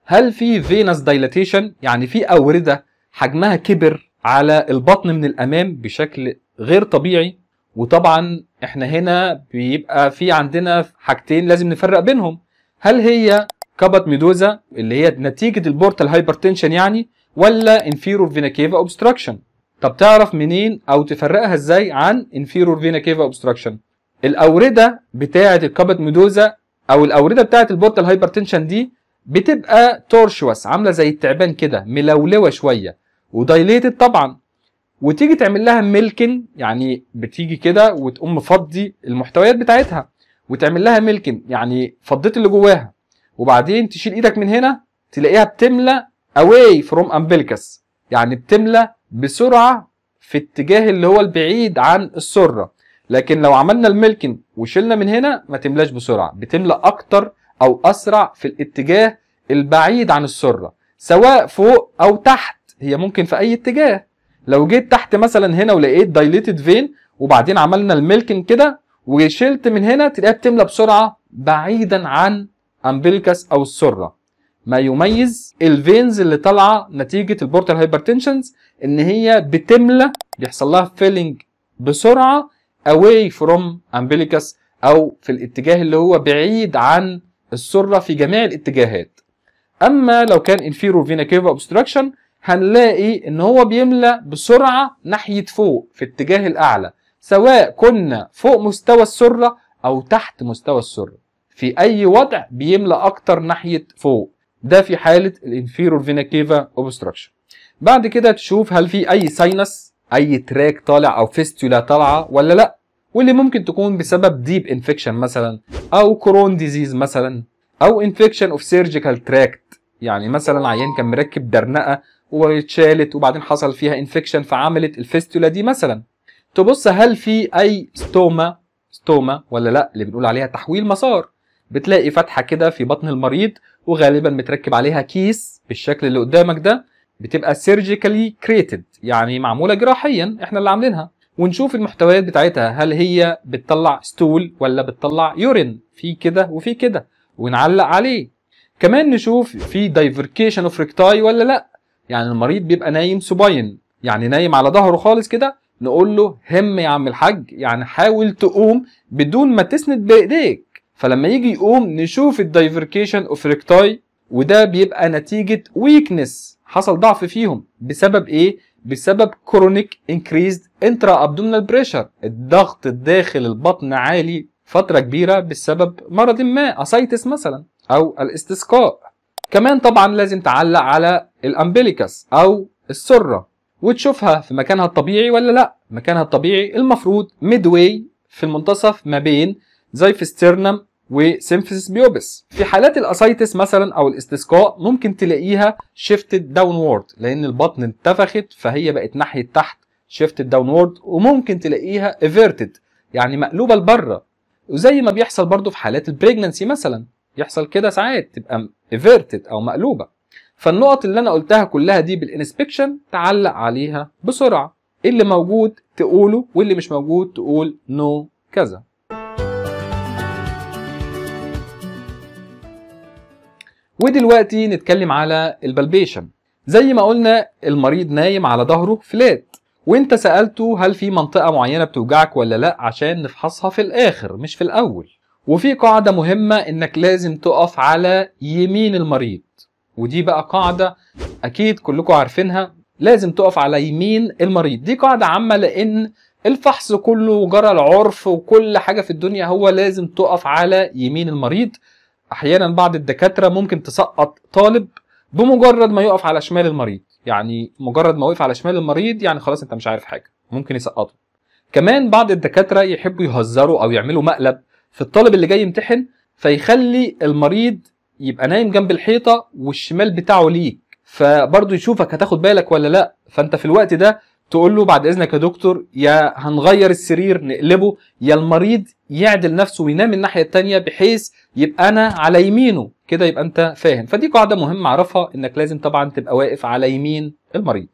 هل في فينس دايلاتيشن يعني في اورده حجمها كبر على البطن من الامام بشكل غير طبيعي وطبعا احنا هنا بيبقى في عندنا حاجتين لازم نفرق بينهم هل هي كبت ميدوزا اللي هي نتيجه البورتال هايبرتنشن يعني ولا انفيرور فينا كيفا اوبستراكشن طب تعرف منين او تفرقها ازاي عن انفيرور فينا كيفا اوبستراكشن الاورده بتاعه الكبت ميدوزا او الاورده بتاعه البورتال هايبرتنشن دي بتبقى تورشوس عامله زي التعبان كده ملولوه شويه ودايليتد طبعا وتيجي تعمل لها ميلكن يعني بتيجي كده وتقوم مفضي المحتويات بتاعتها وتعمل لها ميلكن يعني فضيت اللي جواها وبعدين تشيل ايدك من هنا تلاقيها بتملى اواي فروم امبلكس يعني بتملى بسرعه في اتجاه اللي هو البعيد عن السره لكن لو عملنا الميلكن وشلنا من هنا ما تملاش بسرعه بتملى اكتر او اسرع في الاتجاه البعيد عن السره سواء فوق او تحت هي ممكن في اي اتجاه لو جيت تحت مثلا هنا ولقيت دايليتد فين وبعدين عملنا الميلكن كده وشلت من هنا تلاقيها بتملى بسرعه بعيدا عن أمبلكس او السره ما يميز الفينز اللي طالعه نتيجه البورتال هايبرتنشنز ان هي بتملى بيحصل لها فيلنج بسرعه away from umbilicus أو في الاتجاه اللي هو بعيد عن السرة في جميع الاتجاهات أما لو كان inferior vena cava obstruction هنلاقي إن هو بيملى بسرعة ناحية فوق في الاتجاه الأعلى سواء كنا فوق مستوى السرة أو تحت مستوى السرة في أي وضع بيملى أكتر ناحية فوق ده في حالة الانفيرور فينا كيفا اوبستراكشن بعد كده تشوف هل في أي ساينس اي تراك طالع او فيستولا طالعه ولا لا واللي ممكن تكون بسبب ديب انفكشن مثلا او كرون ديزيز مثلا او انفكشن اوف سيرجيكال تراكت يعني مثلا عيان كان مركب درنقه واتشالت وبعدين حصل فيها انفكشن فعملت الفيستولا دي مثلا تبص هل في اي ستوما ستوما ولا لا اللي بنقول عليها تحويل مسار بتلاقي فتحه كده في بطن المريض وغالبا متركب عليها كيس بالشكل اللي قدامك ده بتبقى سيرجيكالي كريتد يعني معموله جراحيا احنا اللي عاملينها ونشوف المحتويات بتاعتها هل هي بتطلع ستول ولا بتطلع يورين في كده وفي كده ونعلق عليه كمان نشوف في دايفركيشن اوف ريكتاي ولا لا يعني المريض بيبقى نايم سوباين يعني نايم على ظهره خالص كده نقول له هم يا عم الحاج يعني حاول تقوم بدون ما تسند بايديك فلما يجي يقوم نشوف الدايفركيشن اوف ريكتاي وده بيبقى نتيجه ويكنس حصل ضعف فيهم بسبب ايه؟ بسبب كرونيك انكريزد انترا ابدومينال بريشر الضغط الداخل البطن عالي فتره كبيره بسبب مرض ما اسايتس مثلا او الاستسقاء كمان طبعا لازم تعلق على الامبليكاس او السره وتشوفها في مكانها الطبيعي ولا لا مكانها الطبيعي المفروض ميدواي في المنتصف ما بين زيف وسيمفيسيس بيوبس في حالات الاسايتس مثلا او الاستسقاء ممكن تلاقيها شيفتد داونورد لان البطن انتفخت فهي بقت ناحيه تحت شيفتد داونورد وممكن تلاقيها افيرتد يعني مقلوبه لبره وزي ما بيحصل برضو في حالات البريجننسي مثلا يحصل كده ساعات تبقى افيرتد او مقلوبه فالنقط اللي انا قلتها كلها دي بالانسبكشن تعلق عليها بسرعه اللي موجود تقوله واللي مش موجود تقول نو no, كذا ودلوقتي نتكلم على البلبيشن زي ما قلنا المريض نايم على ظهره فلات وانت سألته هل في منطقة معينة بتوجعك ولا لا عشان نفحصها في الآخر مش في الأول وفي قاعدة مهمة انك لازم تقف على يمين المريض ودي بقى قاعدة أكيد كلكم عارفينها لازم تقف على يمين المريض دي قاعدة عامة لأن الفحص كله جرى العرف وكل حاجة في الدنيا هو لازم تقف على يمين المريض احيانا بعض الدكاتره ممكن تسقط طالب بمجرد ما يقف على شمال المريض يعني مجرد ما وقف على شمال المريض يعني خلاص انت مش عارف حاجه ممكن يسقطه كمان بعض الدكاتره يحبوا يهزروا او يعملوا مقلب في الطالب اللي جاي يمتحن فيخلي المريض يبقى نايم جنب الحيطه والشمال بتاعه ليك فبرضه يشوفك هتاخد بالك ولا لا فانت في الوقت ده تقول له بعد اذنك يا دكتور يا هنغير السرير نقلبه يا المريض يعدل نفسه وينام الناحيه الثانيه بحيث يبقى انا على يمينه كده يبقى انت فاهم فدي قاعده مهمه اعرفها انك لازم طبعا تبقى واقف على يمين المريض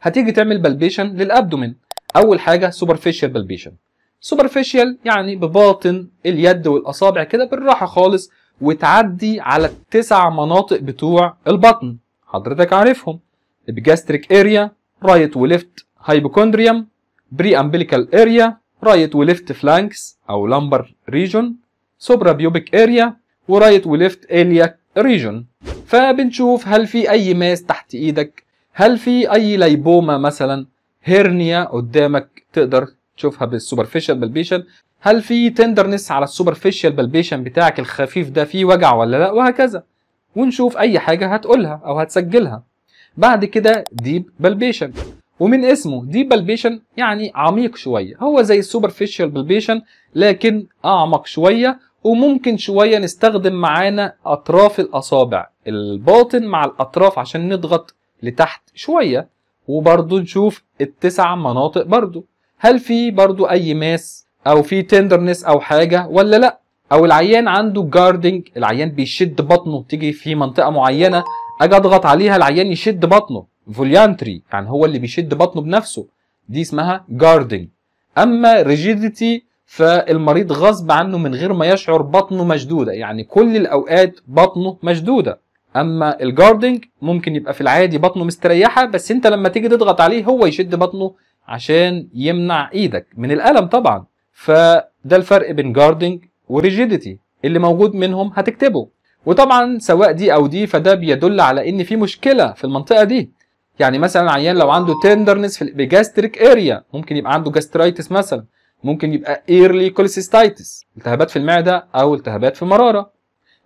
هتيجي تعمل بالبيشن للابدومين اول حاجه سوبرفيشال بالبيشن سوبرفيشال يعني بباطن اليد والاصابع كده بالراحه خالص وتعدي على التسع مناطق بتوع البطن حضرتك عارفهم الجاستريك اريا رايت وليفت هايبوكوندريوم بري امبليكال اريا رايت وليفت فلانكس او لامبر ريجون سوبرا بيوبيك اريا ورايت وليفت الياك ريجون فبنشوف هل في اي ماس تحت ايدك هل في اي ليبوما مثلا هيرنيا قدامك تقدر تشوفها بالسوبرفيشال بالبيشن هل في تندرنس على السوبرفيشال بالبيشن بتاعك الخفيف ده في وجع ولا لا وهكذا ونشوف اي حاجه هتقولها او هتسجلها بعد كده ديب بلبيشن ومن اسمه ديب بلبيشن يعني عميق شويه هو زي السوبرفيشال بلبيشن لكن اعمق شويه وممكن شويه نستخدم معانا اطراف الاصابع الباطن مع الاطراف عشان نضغط لتحت شويه وبرضو نشوف التسع مناطق برضو هل في برضو اي ماس او في تندرنس او حاجه ولا لا او العيان عنده جاردنج العيان بيشد بطنه تيجي في منطقه معينه اجي اضغط عليها العيان يشد بطنه فوليانتري يعني هو اللي بيشد بطنه بنفسه دي اسمها جاردنج اما ريجيديتي فالمريض غصب عنه من غير ما يشعر بطنه مشدوده يعني كل الاوقات بطنه مشدوده اما الجاردنج ممكن يبقى في العادي بطنه مستريحه بس انت لما تيجي تضغط عليه هو يشد بطنه عشان يمنع ايدك من الالم طبعا فده الفرق بين جاردنج وريجيديتي اللي موجود منهم هتكتبه وطبعا سواء دي او دي فده بيدل على ان في مشكله في المنطقه دي يعني مثلا عيان لو عنده تندرنس في الابيجاستريك اريا ممكن يبقى عنده جاسترايتس مثلا ممكن يبقى ايرلي كوليسيستايتس التهابات في المعده او التهابات في المراره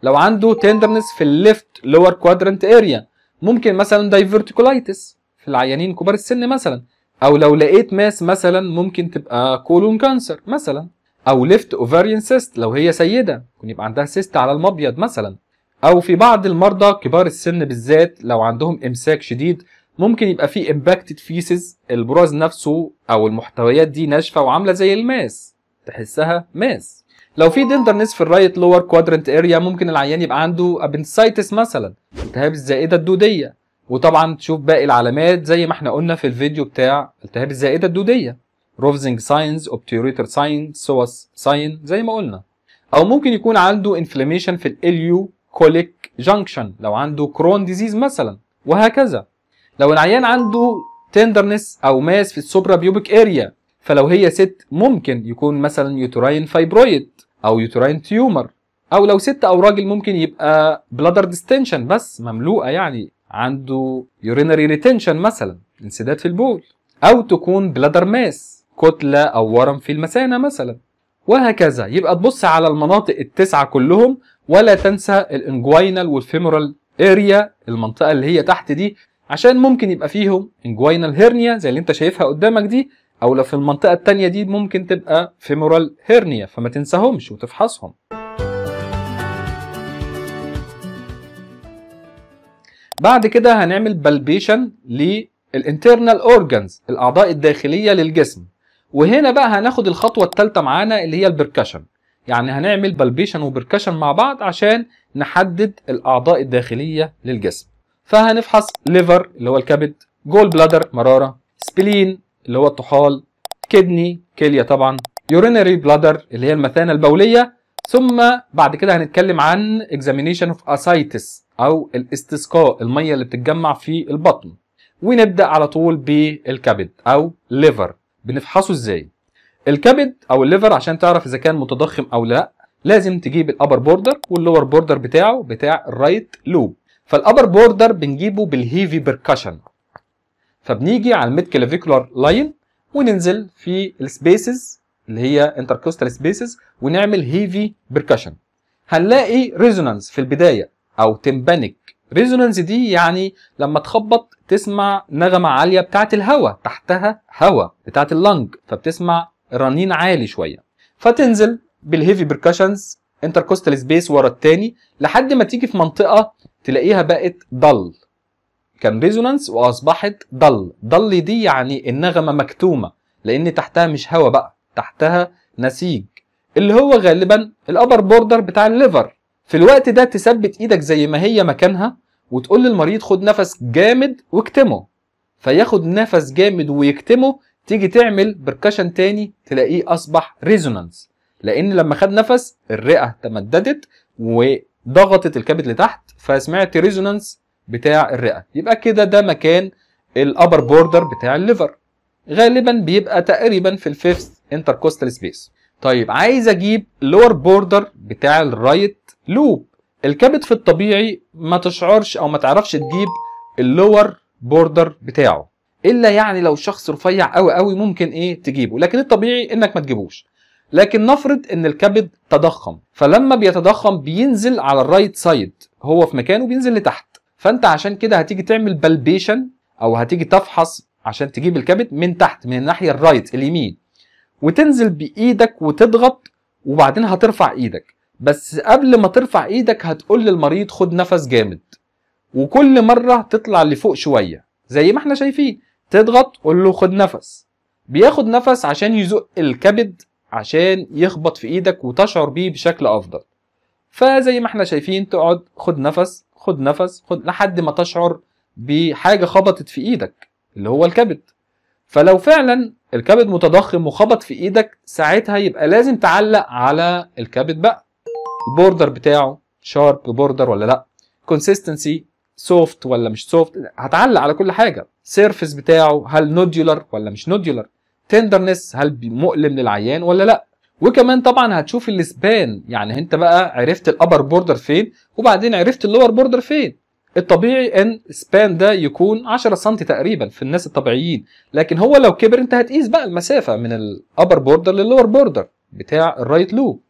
لو عنده تندرنس في الليفت لور كوادرنت اريا ممكن مثلا دايفرتيكولايتس في العيانين كبار السن مثلا او لو لقيت ماس مثلا ممكن تبقى كولون كانسر مثلا او ليفت اوفاريان سيست لو هي سيده ممكن يبقى عندها سيست على المبيض مثلا او في بعض المرضى كبار السن بالذات لو عندهم امساك شديد ممكن يبقى فيه امباكتد فيسز البراز نفسه او المحتويات دي ناشفه وعامله زي الماس تحسها ماس لو في دندرنس في الرايت لور كوادرنت اريا ممكن العيان يبقى عنده ابنسايتس مثلا التهاب الزائده الدوديه وطبعا تشوف باقي العلامات زي ما احنا قلنا في الفيديو بتاع التهاب الزائده الدوديه روفزنج ساينز اوبتيوريتر ساين سوس ساين زي ما قلنا او ممكن يكون عنده انفلاميشن في الاليو كوليك جانكشن لو عنده كرون ديزيز مثلا وهكذا لو العيان عنده تندرنس او ماس في السوبرا بيوبيك اريا فلو هي ست ممكن يكون مثلا يوتراين فايبرويد او يوتراين تيومر او لو ست او راجل ممكن يبقى بلادر ديستنشن بس مملوءه يعني عنده يورينري ريتنشن مثلا انسداد في البول او تكون بلادر ماس كتله او ورم في المثانه مثلا وهكذا يبقى تبص على المناطق التسعه كلهم ولا تنسى الانجوينال والفيمورال اريا المنطقه اللي هي تحت دي عشان ممكن يبقى فيهم انجوينال هيرنيا زي اللي انت شايفها قدامك دي او لو في المنطقه الثانيه دي ممكن تبقى فيمورال هيرنيا فما تنساهمش وتفحصهم بعد كده هنعمل بالبيشن للانترنال اورجانز الاعضاء الداخليه للجسم وهنا بقى هناخد الخطوه الثالثه معانا اللي هي البركشن يعني هنعمل بلبيشن وبركشن مع بعض عشان نحدد الاعضاء الداخليه للجسم فهنفحص ليفر اللي هو الكبد جول بلادر مراره سبلين اللي هو الطحال كدني كليه طبعا يورينري بلادر اللي هي المثانه البوليه ثم بعد كده هنتكلم عن examination of ascites او الاستسقاء الميه اللي بتتجمع في البطن ونبدا على طول بالكبد او ليفر بنفحصه ازاي الكبد او الليفر عشان تعرف اذا كان متضخم او لا لازم تجيب الابر بوردر واللور بوردر بتاعه بتاع الرايت لوب فالابر بوردر بنجيبه بالهيفي بركشن فبنيجي على الميد كلافيكولار لاين وننزل في السبيسز اللي هي انتركوستال سبيسز ونعمل هيفي بركشن هنلاقي ريزونانس في البدايه او تمبانيك ريزونانس دي يعني لما تخبط تسمع نغمه عاليه بتاعه الهواء تحتها هواء بتاعه اللنج فبتسمع رنين عالي شويه فتنزل بالهيفي بركشنز انتركوستال سبيس ورا التاني لحد ما تيجي في منطقه تلاقيها بقت ضل كان ريزونانس واصبحت ضل ضل دي يعني النغمه مكتومه لان تحتها مش هوا بقى تحتها نسيج اللي هو غالبا الابر بوردر بتاع الليفر في الوقت ده تثبت ايدك زي ما هي مكانها وتقول للمريض خد نفس جامد واكتمه فياخد نفس جامد ويكتمه تيجي تعمل بركشن تاني تلاقيه اصبح ريزونانس لان لما خد نفس الرئه تمددت وضغطت الكبد لتحت فسمعت ريزونانس بتاع الرئه يبقى كده ده مكان الابر بوردر بتاع الليفر غالبا بيبقى تقريبا في الفيفث انتركوستال سبيس طيب عايز اجيب لور بوردر بتاع الرايت لوب الكبد في الطبيعي ما تشعرش او ما تعرفش تجيب اللور بوردر بتاعه الا يعني لو شخص رفيع قوي قوي ممكن ايه تجيبه لكن الطبيعي انك ما تجيبوش لكن نفرض ان الكبد تضخم فلما بيتضخم بينزل على الرايت سايد هو في مكانه بينزل لتحت فانت عشان كده هتيجي تعمل بلبيشن او هتيجي تفحص عشان تجيب الكبد من تحت من الناحيه الرايت اليمين وتنزل بايدك وتضغط وبعدين هترفع ايدك بس قبل ما ترفع ايدك هتقول للمريض خد نفس جامد وكل مره تطلع لفوق شويه زي ما احنا شايفين تضغط قول له خد نفس بياخد نفس عشان يزق الكبد عشان يخبط في ايدك وتشعر بيه بشكل افضل فزي ما احنا شايفين تقعد خد نفس خد نفس خد لحد ما تشعر بحاجه خبطت في ايدك اللي هو الكبد فلو فعلا الكبد متضخم وخبط في ايدك ساعتها يبقى لازم تعلق على الكبد بقى البوردر بتاعه شارب بوردر ولا لا كونسيستنسي سوفت ولا مش سوفت هتعلق على كل حاجه سيرفس بتاعه هل نودولر ولا مش نودولر تندرنس هل مؤلم للعيان ولا لا وكمان طبعا هتشوف السبان يعني انت بقى عرفت الابر بوردر فين وبعدين عرفت اللور بوردر فين الطبيعي ان سبان ده يكون 10 سم تقريبا في الناس الطبيعيين لكن هو لو كبر انت هتقيس بقى المسافه من الابر بوردر لللور بوردر بتاع الرايت لوب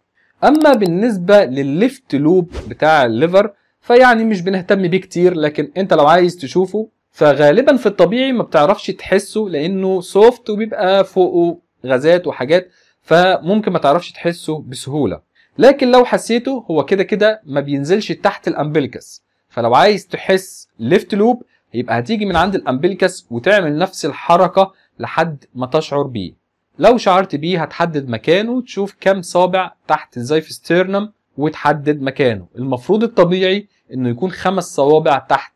اما بالنسبه للليفت لوب بتاع الليفر فيعني مش بنهتم بيه كتير لكن انت لو عايز تشوفه فغالبا في الطبيعي ما بتعرفش تحسه لانه سوفت وبيبقى فوقه غازات وحاجات فممكن ما تعرفش تحسه بسهوله لكن لو حسيته هو كده كده ما بينزلش تحت الامبلكس فلو عايز تحس ليفت لوب يبقى هتيجي من عند الامبلكس وتعمل نفس الحركه لحد ما تشعر بيه لو شعرت بيه هتحدد مكانه وتشوف كم صابع تحت الزيف ستيرنم وتحدد مكانه المفروض الطبيعي انه يكون خمس صوابع تحت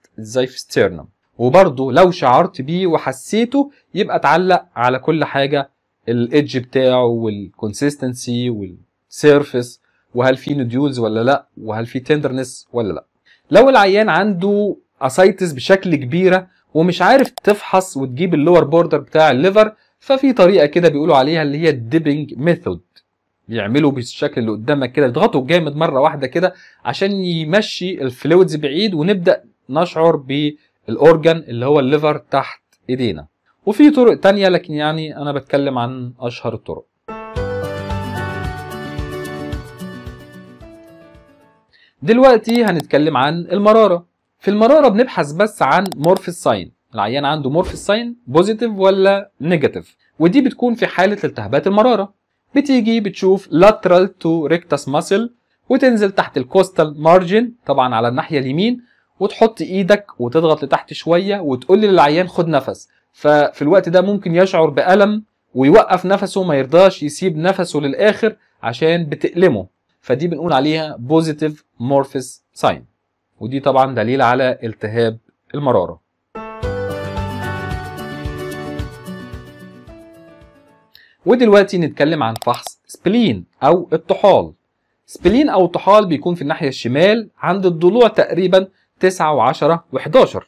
ستيرنم وبرضه لو شعرت بيه وحسيته يبقى اتعلق على كل حاجه الايدج بتاعه والكونسيستنسي والسيرفس وهل في نوديولز ولا لا وهل في تندرنس ولا لا لو العيان عنده اسايتس بشكل كبيره ومش عارف تفحص وتجيب اللور بوردر بتاع الليفر ففي طريقه كده بيقولوا عليها اللي هي الديبنج ميثود يعملوا بالشكل اللي قدامك كده يضغطوا جامد مره واحده كده عشان يمشي الفلويدز بعيد ونبدا نشعر بالاورجن اللي هو الليفر تحت ايدينا وفي طرق تانية لكن يعني انا بتكلم عن اشهر الطرق دلوقتي هنتكلم عن المراره في المراره بنبحث بس عن مورف ساين العيان عنده مورف ساين بوزيتيف ولا نيجاتيف ودي بتكون في حاله التهابات المراره بتيجي بتشوف lateral to rectus muscle وتنزل تحت الكوستال مارجن طبعا على الناحيه اليمين وتحط ايدك وتضغط لتحت شويه وتقول للعيان خد نفس ففي الوقت ده ممكن يشعر بالم ويوقف نفسه ما يرضاش يسيب نفسه للاخر عشان بتألمه فدي بنقول عليها بوزيتيف مورفس ساين ودي طبعا دليل على التهاب المراره ودلوقتي نتكلم عن فحص سبلين أو الطحال سبلين أو طحال بيكون في الناحية الشمال عند الضلوع تقريبا 9 و10 و11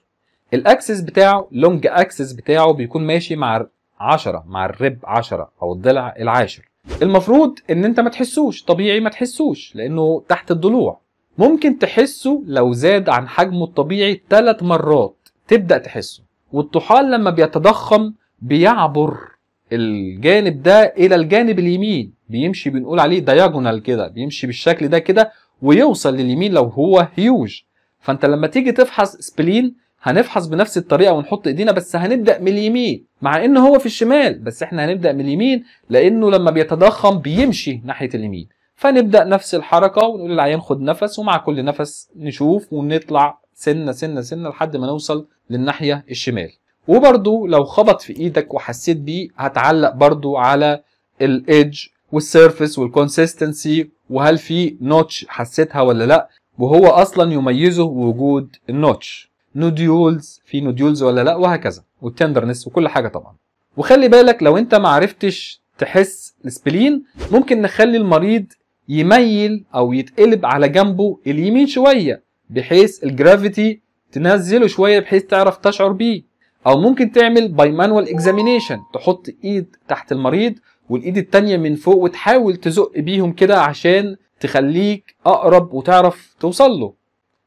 الاكسس بتاعه لونج اكسس بتاعه بيكون ماشي مع 10 مع الرب 10 او الضلع العاشر المفروض ان انت ما تحسوش طبيعي ما تحسوش لانه تحت الضلوع ممكن تحسه لو زاد عن حجمه الطبيعي ثلاث مرات تبدا تحسه والطحال لما بيتضخم بيعبر الجانب ده الى الجانب اليمين بيمشي بنقول عليه دايجونال كده بيمشي بالشكل ده كده ويوصل لليمين لو هو هيوج فانت لما تيجي تفحص سبلين هنفحص بنفس الطريقه ونحط ايدينا بس هنبدا من اليمين مع ان هو في الشمال بس احنا هنبدا من اليمين لانه لما بيتضخم بيمشي ناحيه اليمين فنبدا نفس الحركه ونقول للعيان خد نفس ومع كل نفس نشوف ونطلع سنه سنه سنه لحد ما نوصل للناحيه الشمال وبرضو لو خبط في ايدك وحسيت بيه هتعلق برضو على الايدج والسيرفس والكونسيستنسي وهل في نوتش حسيتها ولا لا وهو اصلا يميزه وجود النوتش نوديولز في نوديولز ولا لا وهكذا والتندرنس وكل حاجه طبعا وخلي بالك لو انت ما عرفتش تحس السبلين ممكن نخلي المريض يميل او يتقلب على جنبه اليمين شويه بحيث الجرافيتي تنزله شويه بحيث تعرف تشعر بيه او ممكن تعمل باي مانوال اكزامينيشن تحط ايد تحت المريض والايد التانية من فوق وتحاول تزق بيهم كده عشان تخليك اقرب وتعرف توصل له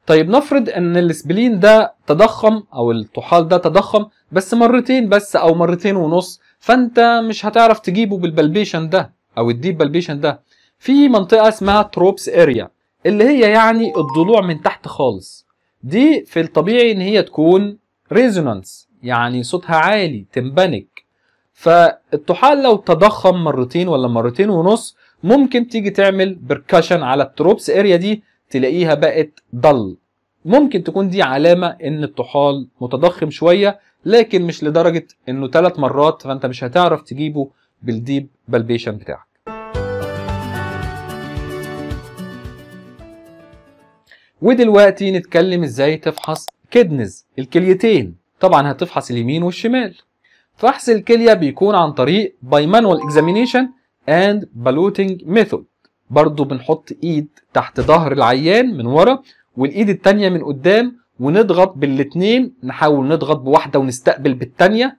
طيب نفرض ان السبلين ده تضخم او الطحال ده تضخم بس مرتين بس او مرتين ونص فانت مش هتعرف تجيبه بالبلبيشن ده او الديب بلبيشن ده في منطقه اسمها تروبس اريا اللي هي يعني الضلوع من تحت خالص دي في الطبيعي ان هي تكون ريزونانس يعني صوتها عالي تنبنك فالطحال لو تضخم مرتين ولا مرتين ونص ممكن تيجي تعمل بركشن على التروبس اريا دي تلاقيها بقت ضل ممكن تكون دي علامة ان الطحال متضخم شوية لكن مش لدرجة انه ثلاث مرات فانت مش هتعرف تجيبه بالديب بالبيشن بتاعك ودلوقتي نتكلم ازاي تفحص كدنز الكليتين طبعا هتفحص اليمين والشمال فحص الكليه بيكون عن طريق باي مانوال اكزامينيشن اند بالوتنج ميثود برضه بنحط ايد تحت ظهر العيان من ورا والايد التانية من قدام ونضغط بالاتنين نحاول نضغط بواحدة ونستقبل بالتانية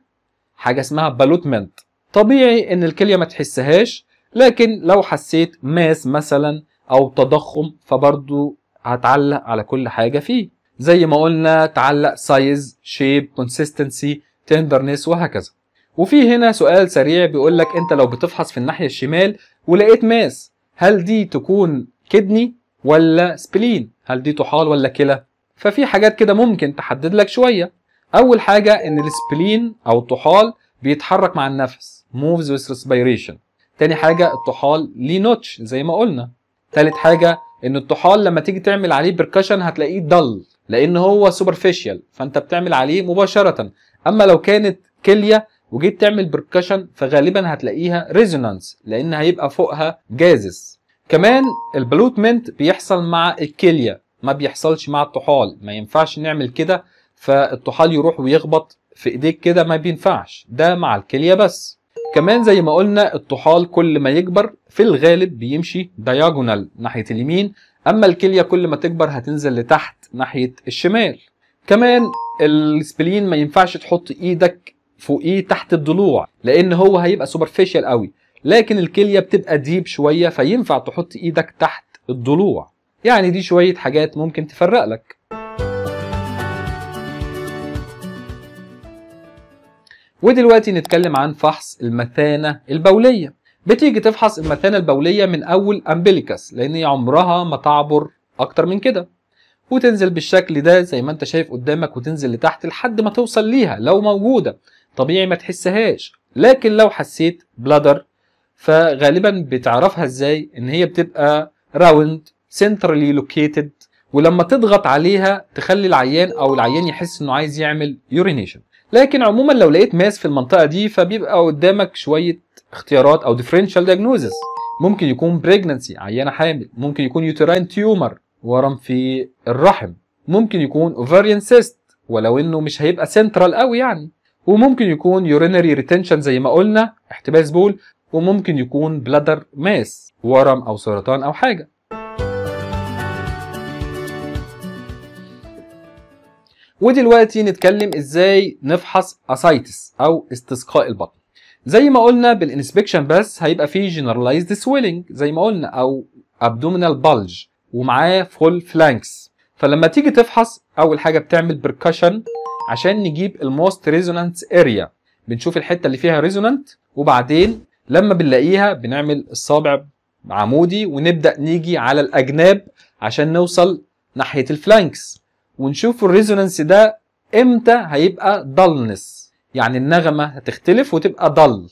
حاجة اسمها بالوتمنت طبيعي ان الكلية ما تحسهاش لكن لو حسيت ماس مثلا او تضخم فبرضه هتعلق على كل حاجة فيه زي ما قلنا تعلق سايز شيب كونسيستنسي تندرنس وهكذا وفي هنا سؤال سريع بيقول لك انت لو بتفحص في الناحيه الشمال ولقيت ماس هل دي تكون كدني ولا سبلين هل دي طحال ولا كلى ففي حاجات كده ممكن تحدد لك شويه اول حاجه ان السبلين او الطحال بيتحرك مع النفس moves with respiration تاني حاجه الطحال ليه نوتش زي ما قلنا تالت حاجه ان الطحال لما تيجي تعمل عليه بركشن هتلاقيه ضل لان هو سوبرفيشال فانت بتعمل عليه مباشره اما لو كانت كليه وجيت تعمل بركشن فغالبا هتلاقيها ريزونانس لان هيبقى فوقها جازس كمان البلوتمنت بيحصل مع الكليه ما بيحصلش مع الطحال ما ينفعش نعمل كده فالطحال يروح ويخبط في ايديك كده ما بينفعش ده مع الكليه بس كمان زي ما قلنا الطحال كل ما يكبر في الغالب بيمشي دياجونال ناحيه اليمين اما الكليه كل ما تكبر هتنزل لتحت ناحيه الشمال كمان السبلين ما ينفعش تحط ايدك فوقيه تحت الضلوع لان هو هيبقى سوبرفيشال قوي لكن الكليه بتبقى ديب شويه فينفع تحط ايدك تحت الضلوع يعني دي شويه حاجات ممكن تفرق لك ودلوقتي نتكلم عن فحص المثانة البولية بتيجي تفحص المثانة البولية من أول أمبليكاس لأن هي عمرها ما تعبر أكتر من كده وتنزل بالشكل ده زي ما أنت شايف قدامك وتنزل لتحت لحد ما توصل ليها لو موجودة طبيعي ما تحسهاش لكن لو حسيت بلادر فغالبا بتعرفها ازاي ان هي بتبقى راوند سنترالي لوكيتد ولما تضغط عليها تخلي العيان او العيان يحس انه عايز يعمل يورينيشن لكن عموما لو لقيت ماس في المنطقه دي فبيبقى قدامك شويه اختيارات او differential diagnosis ممكن يكون pregnancy عيانه حامل ممكن يكون uterine tumor ورم في الرحم ممكن يكون اوفاريان cyst ولو انه مش هيبقى سنترال قوي يعني وممكن يكون urinary retention زي ما قلنا احتباس بول وممكن يكون bladder mass ورم او سرطان او حاجه ودلوقتي نتكلم ازاي نفحص اسايتس او استسقاء البطن زي ما قلنا بالانسبكشن بس هيبقى فيه جنرالايزد سويلنج زي ما قلنا او ابدومينال بلج ومعاه فول فلانكس فلما تيجي تفحص اول حاجه بتعمل بركشن عشان نجيب الموست ريزونانس اريا بنشوف الحته اللي فيها ريزونانت وبعدين لما بنلاقيها بنعمل الصابع عمودي ونبدا نيجي على الاجناب عشان نوصل ناحيه الفلانكس ونشوف الريزونانس ده امتى هيبقى ضلنس يعني النغمة هتختلف وتبقى ضل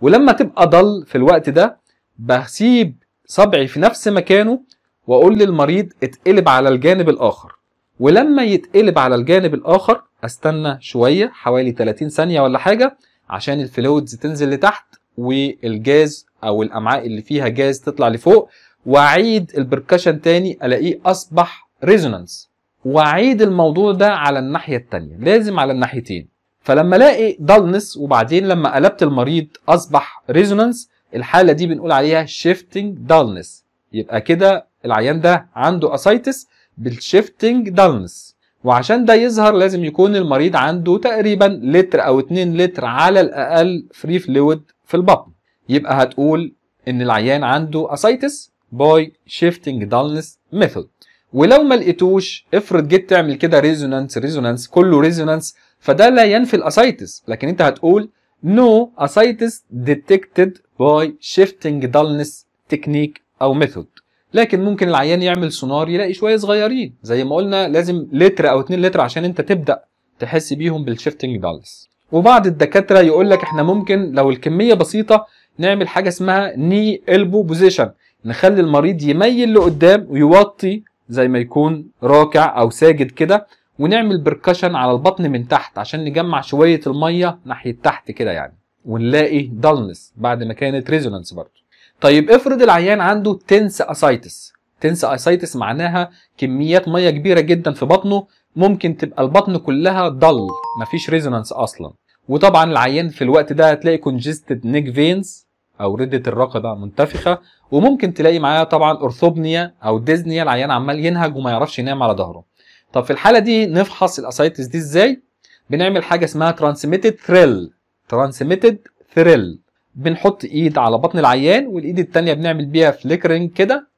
ولما تبقى ضل في الوقت ده بسيب صبعي في نفس مكانه واقول للمريض اتقلب على الجانب الاخر ولما يتقلب على الجانب الاخر استنى شويه حوالي 30 ثانيه ولا حاجه عشان الفلويدز تنزل لتحت والجاز او الامعاء اللي فيها جاز تطلع لفوق واعيد البركشن تاني الاقيه اصبح ريزونانس واعيد الموضوع ده على الناحيه التانية لازم على الناحيتين فلما الاقي دالنس وبعدين لما قلبت المريض اصبح ريزونانس الحاله دي بنقول عليها شيفتنج دالنس يبقى كده العيان ده عنده اسايتس بالشيفتنج دالنس وعشان ده يظهر لازم يكون المريض عنده تقريبا لتر او 2 لتر على الاقل فري فلويد في البطن يبقى هتقول ان العيان عنده اسايتس باي شيفتنج دالنس ميثود ولو ما لقيتوش افرض جيت تعمل كده ريزونانس ريزونانس كله ريزونانس فده لا ينفي الاسايتس لكن انت هتقول نو اسايتس ديتكتد باي شيفتنج دالنس تكنيك او ميثود لكن ممكن العيان يعمل سونار يلاقي شويه صغيرين زي ما قلنا لازم لتر او 2 لتر عشان انت تبدا تحس بيهم بالشيفتنج دالنس وبعض الدكاتره يقول لك احنا ممكن لو الكميه بسيطه نعمل حاجه اسمها ني البو بوزيشن نخلي المريض يميل لقدام ويوطي زي ما يكون راكع او ساجد كده ونعمل بركشن على البطن من تحت عشان نجمع شويه الميه ناحيه تحت كده يعني ونلاقي دالنس بعد ما كانت ريزونانس برضه طيب افرض العيان عنده تنس اسايتس تنس اسايتس معناها كميات ميه كبيره جدا في بطنه ممكن تبقى البطن كلها ضل مفيش ريزونانس اصلا وطبعا العيان في الوقت ده هتلاقي كونجستد نيك فينز او رده الرقبه منتفخه وممكن تلاقي معاه طبعا ارثوبنيا او ديزنيا العيان عمال ينهج وما يعرفش ينام على ظهره طب في الحاله دي نفحص الاسايتس دي ازاي بنعمل حاجه اسمها ترانسميتد ثريل ترانسميتد ثريل بنحط ايد على بطن العيان والايد الثانيه بنعمل بيها فليكرنج كده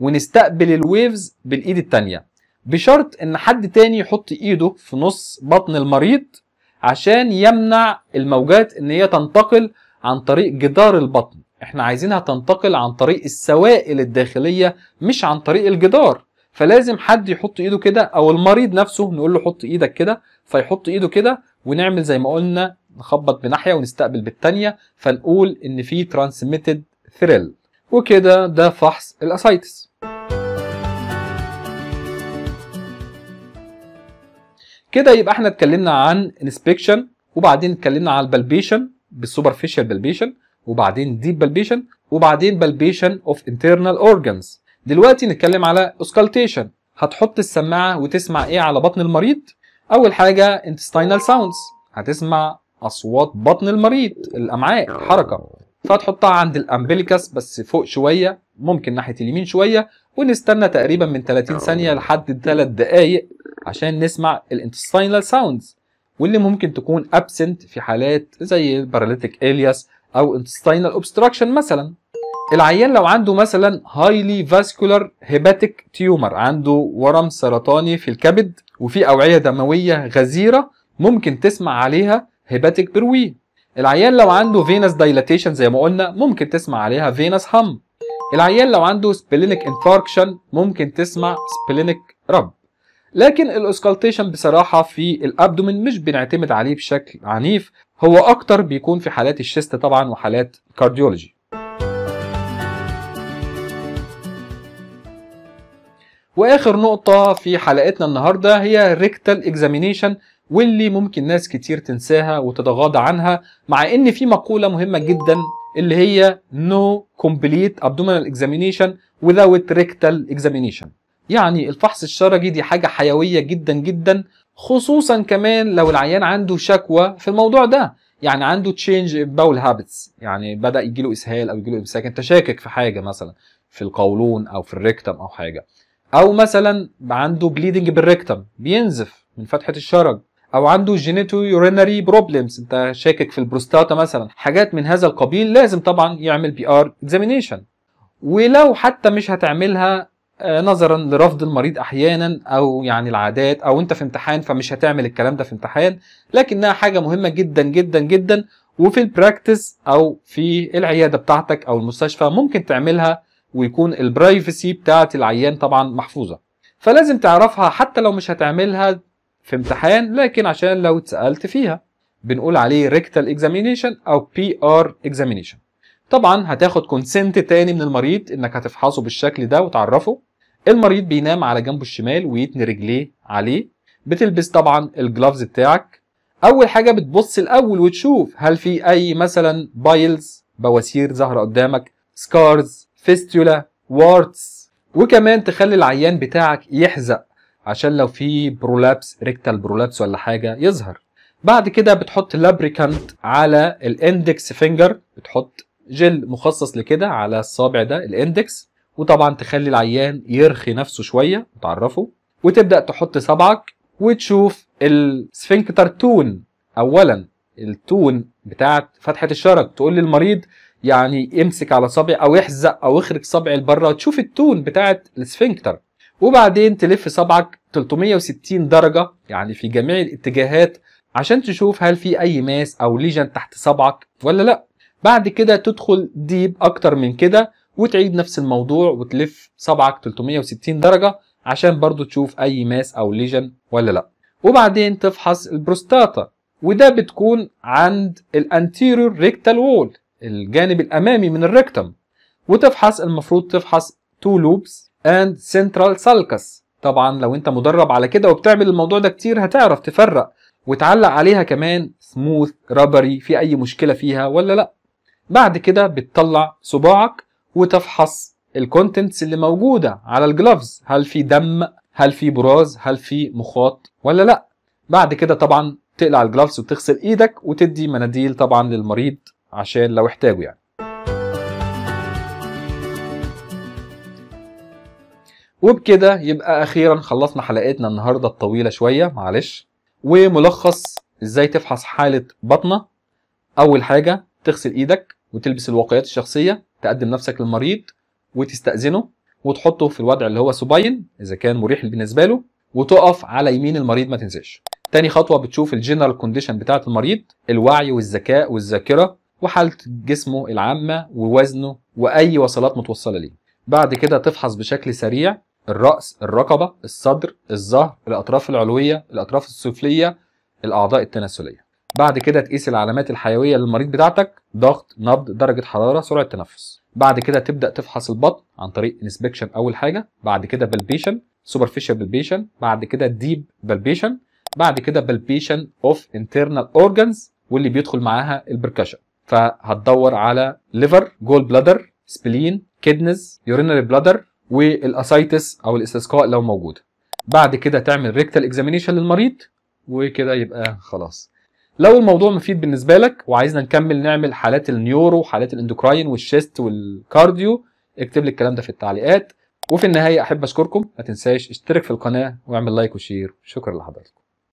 ونستقبل الويفز بالايد الثانيه بشرط ان حد تاني يحط ايده في نص بطن المريض عشان يمنع الموجات ان هي تنتقل عن طريق جدار البطن احنا عايزينها تنتقل عن طريق السوائل الداخلية مش عن طريق الجدار فلازم حد يحط ايده كده او المريض نفسه نقول له حط ايدك كده فيحط ايده كده ونعمل زي ما قلنا نخبط بناحية ونستقبل بالتانية فنقول ان في ترانسميتد ثريل وكده ده فحص الاسايتس كده يبقى احنا اتكلمنا عن انسبكشن وبعدين اتكلمنا عن البلبيشن بالسوبرفيشال بالبيشن وبعدين ديب بالبيشن وبعدين بالبيشن اوف انترنال اورجانز دلوقتي نتكلم على اوسكالتيشن هتحط السماعه وتسمع ايه على بطن المريض اول حاجه انتستينال ساوندز هتسمع اصوات بطن المريض الامعاء حركه فهتحطها عند الامبليكاس بس فوق شويه ممكن ناحيه اليمين شويه ونستنى تقريبا من 30 ثانيه لحد 3 دقائق عشان نسمع الانتستينال ساوندز واللي ممكن تكون ابسنت في حالات زي الباراليتيك الياس او انتستينال اوبستراكشن مثلا العيان لو عنده مثلا هايلي فاسكولار هيباتيك تيومر عنده ورم سرطاني في الكبد وفي اوعيه دمويه غزيره ممكن تسمع عليها هيباتيك بروي العيان لو عنده فينس دايلاتيشن زي ما قلنا ممكن تسمع عليها فينس هم العيان لو عنده سبلينيك انفاركشن ممكن تسمع سبلينيك رب لكن الاسكالتيشن بصراحه في الابدومين مش بنعتمد عليه بشكل عنيف هو اكتر بيكون في حالات الشيست طبعا وحالات كارديولوجي واخر نقطه في حلقتنا النهارده هي ريكتال اكزامينيشن واللي ممكن ناس كتير تنساها وتتغاضى عنها مع ان في مقوله مهمه جدا اللي هي no complete abdominal examination without rectal examination يعني الفحص الشرجي دي حاجة حيوية جدا جدا خصوصا كمان لو العيان عنده شكوى في الموضوع ده يعني عنده تشينج باول هابتس يعني بدأ يجيله إسهال أو يجيله إمساك أنت شاكك في حاجة مثلا في القولون أو في الريكتم أو حاجة أو مثلا عنده بليدنج بالريكتم بينزف من فتحة الشرج او عنده جينيتو يورينري بروبلمز انت شاكك في البروستاتا مثلا حاجات من هذا القبيل لازم طبعا يعمل بي ار اكزامينيشن ولو حتى مش هتعملها آه، نظرا لرفض المريض احيانا او يعني العادات او انت في امتحان فمش هتعمل الكلام ده في امتحان لكنها حاجه مهمه جدا جدا جدا وفي البراكتس او في العياده بتاعتك او المستشفى ممكن تعملها ويكون البرايفسي بتاعه العيان طبعا محفوظه فلازم تعرفها حتى لو مش هتعملها في امتحان لكن عشان لو اتسالت فيها بنقول عليه ريكتال اكزامينيشن او بي ار اكزامينيشن طبعا هتاخد كونسنت تاني من المريض انك هتفحصه بالشكل ده وتعرفه المريض بينام على جنبه الشمال ويتني رجليه عليه بتلبس طبعا الجلافز بتاعك اول حاجه بتبص الاول وتشوف هل في اي مثلا بايلز بواسير ظاهره قدامك سكارز فيستولا وارتس وكمان تخلي العيان بتاعك يحزق عشان لو في برولابس ريكتال برولابس ولا حاجه يظهر بعد كده بتحط لابريكانت على الاندكس فينجر بتحط جل مخصص لكده على الصابع ده الاندكس وطبعا تخلي العيان يرخي نفسه شويه وتعرفه وتبدا تحط صبعك وتشوف السفنكتر تون اولا التون بتاعت فتحه الشرج تقول للمريض يعني امسك على صابع او احزق او اخرج صابع لبره وتشوف التون بتاعت السفنكتر وبعدين تلف صبعك 360 درجه يعني في جميع الاتجاهات عشان تشوف هل في اي ماس او ليجن تحت صبعك ولا لا بعد كده تدخل ديب اكتر من كده وتعيد نفس الموضوع وتلف صبعك 360 درجة عشان برضو تشوف اي ماس او ليجن ولا لا وبعدين تفحص البروستاتا وده بتكون عند الانتيريور ريكتال وول الجانب الامامي من الريكتم وتفحص المفروض تفحص تو لوبس اند سنترال سالكس طبعا لو انت مدرب على كده وبتعمل الموضوع ده كتير هتعرف تفرق وتعلق عليها كمان سموث رابري في اي مشكله فيها ولا لا بعد كده بتطلع صباعك وتفحص الكونتنتس اللي موجودة على الجلوفز هل في دم هل في براز هل في مخاط ولا لا بعد كده طبعا تقلع الجلوفز وتغسل ايدك وتدي مناديل طبعا للمريض عشان لو احتاجه يعني وبكده يبقى اخيرا خلصنا حلقتنا النهارده الطويله شويه معلش وملخص ازاي تفحص حاله بطنه اول حاجه تغسل ايدك وتلبس الواقيات الشخصيه تقدم نفسك للمريض وتستاذنه وتحطه في الوضع اللي هو سبين اذا كان مريح بالنسبه له وتقف على يمين المريض ما تنساش تاني خطوه بتشوف الجنرال كونديشن بتاعه المريض الوعي والذكاء والذاكره وحاله جسمه العامه ووزنه واي وصلات متوصله ليه بعد كده تفحص بشكل سريع الراس الرقبه الصدر الظهر الاطراف العلويه الاطراف السفليه الاعضاء التناسليه بعد كده تقيس العلامات الحيويه للمريض بتاعتك ضغط نبض درجه حراره سرعه تنفس بعد كده تبدا تفحص البطن عن طريق انسبكشن اول حاجه بعد كده بالبيشن سوبرفيشال بالبيشن بعد كده ديب بالبيشن بعد كده بالبيشن اوف انترنال اورجانز واللي بيدخل معاها البركشن فهتدور على ليفر جول بلادر سبلين كيدنز يورينري بلادر والاسايتس او الاستسقاء لو موجوده بعد كده تعمل ريكتال اكزامينيشن للمريض وكده يبقى خلاص لو الموضوع مفيد بالنسبه لك وعايزنا نكمل نعمل حالات النيورو وحالات الاندوكراين والشيست والكارديو اكتب لي الكلام ده في التعليقات وفي النهايه احب اشكركم ما تنساش اشترك في القناه واعمل لايك وشير شكرا لحضراتكم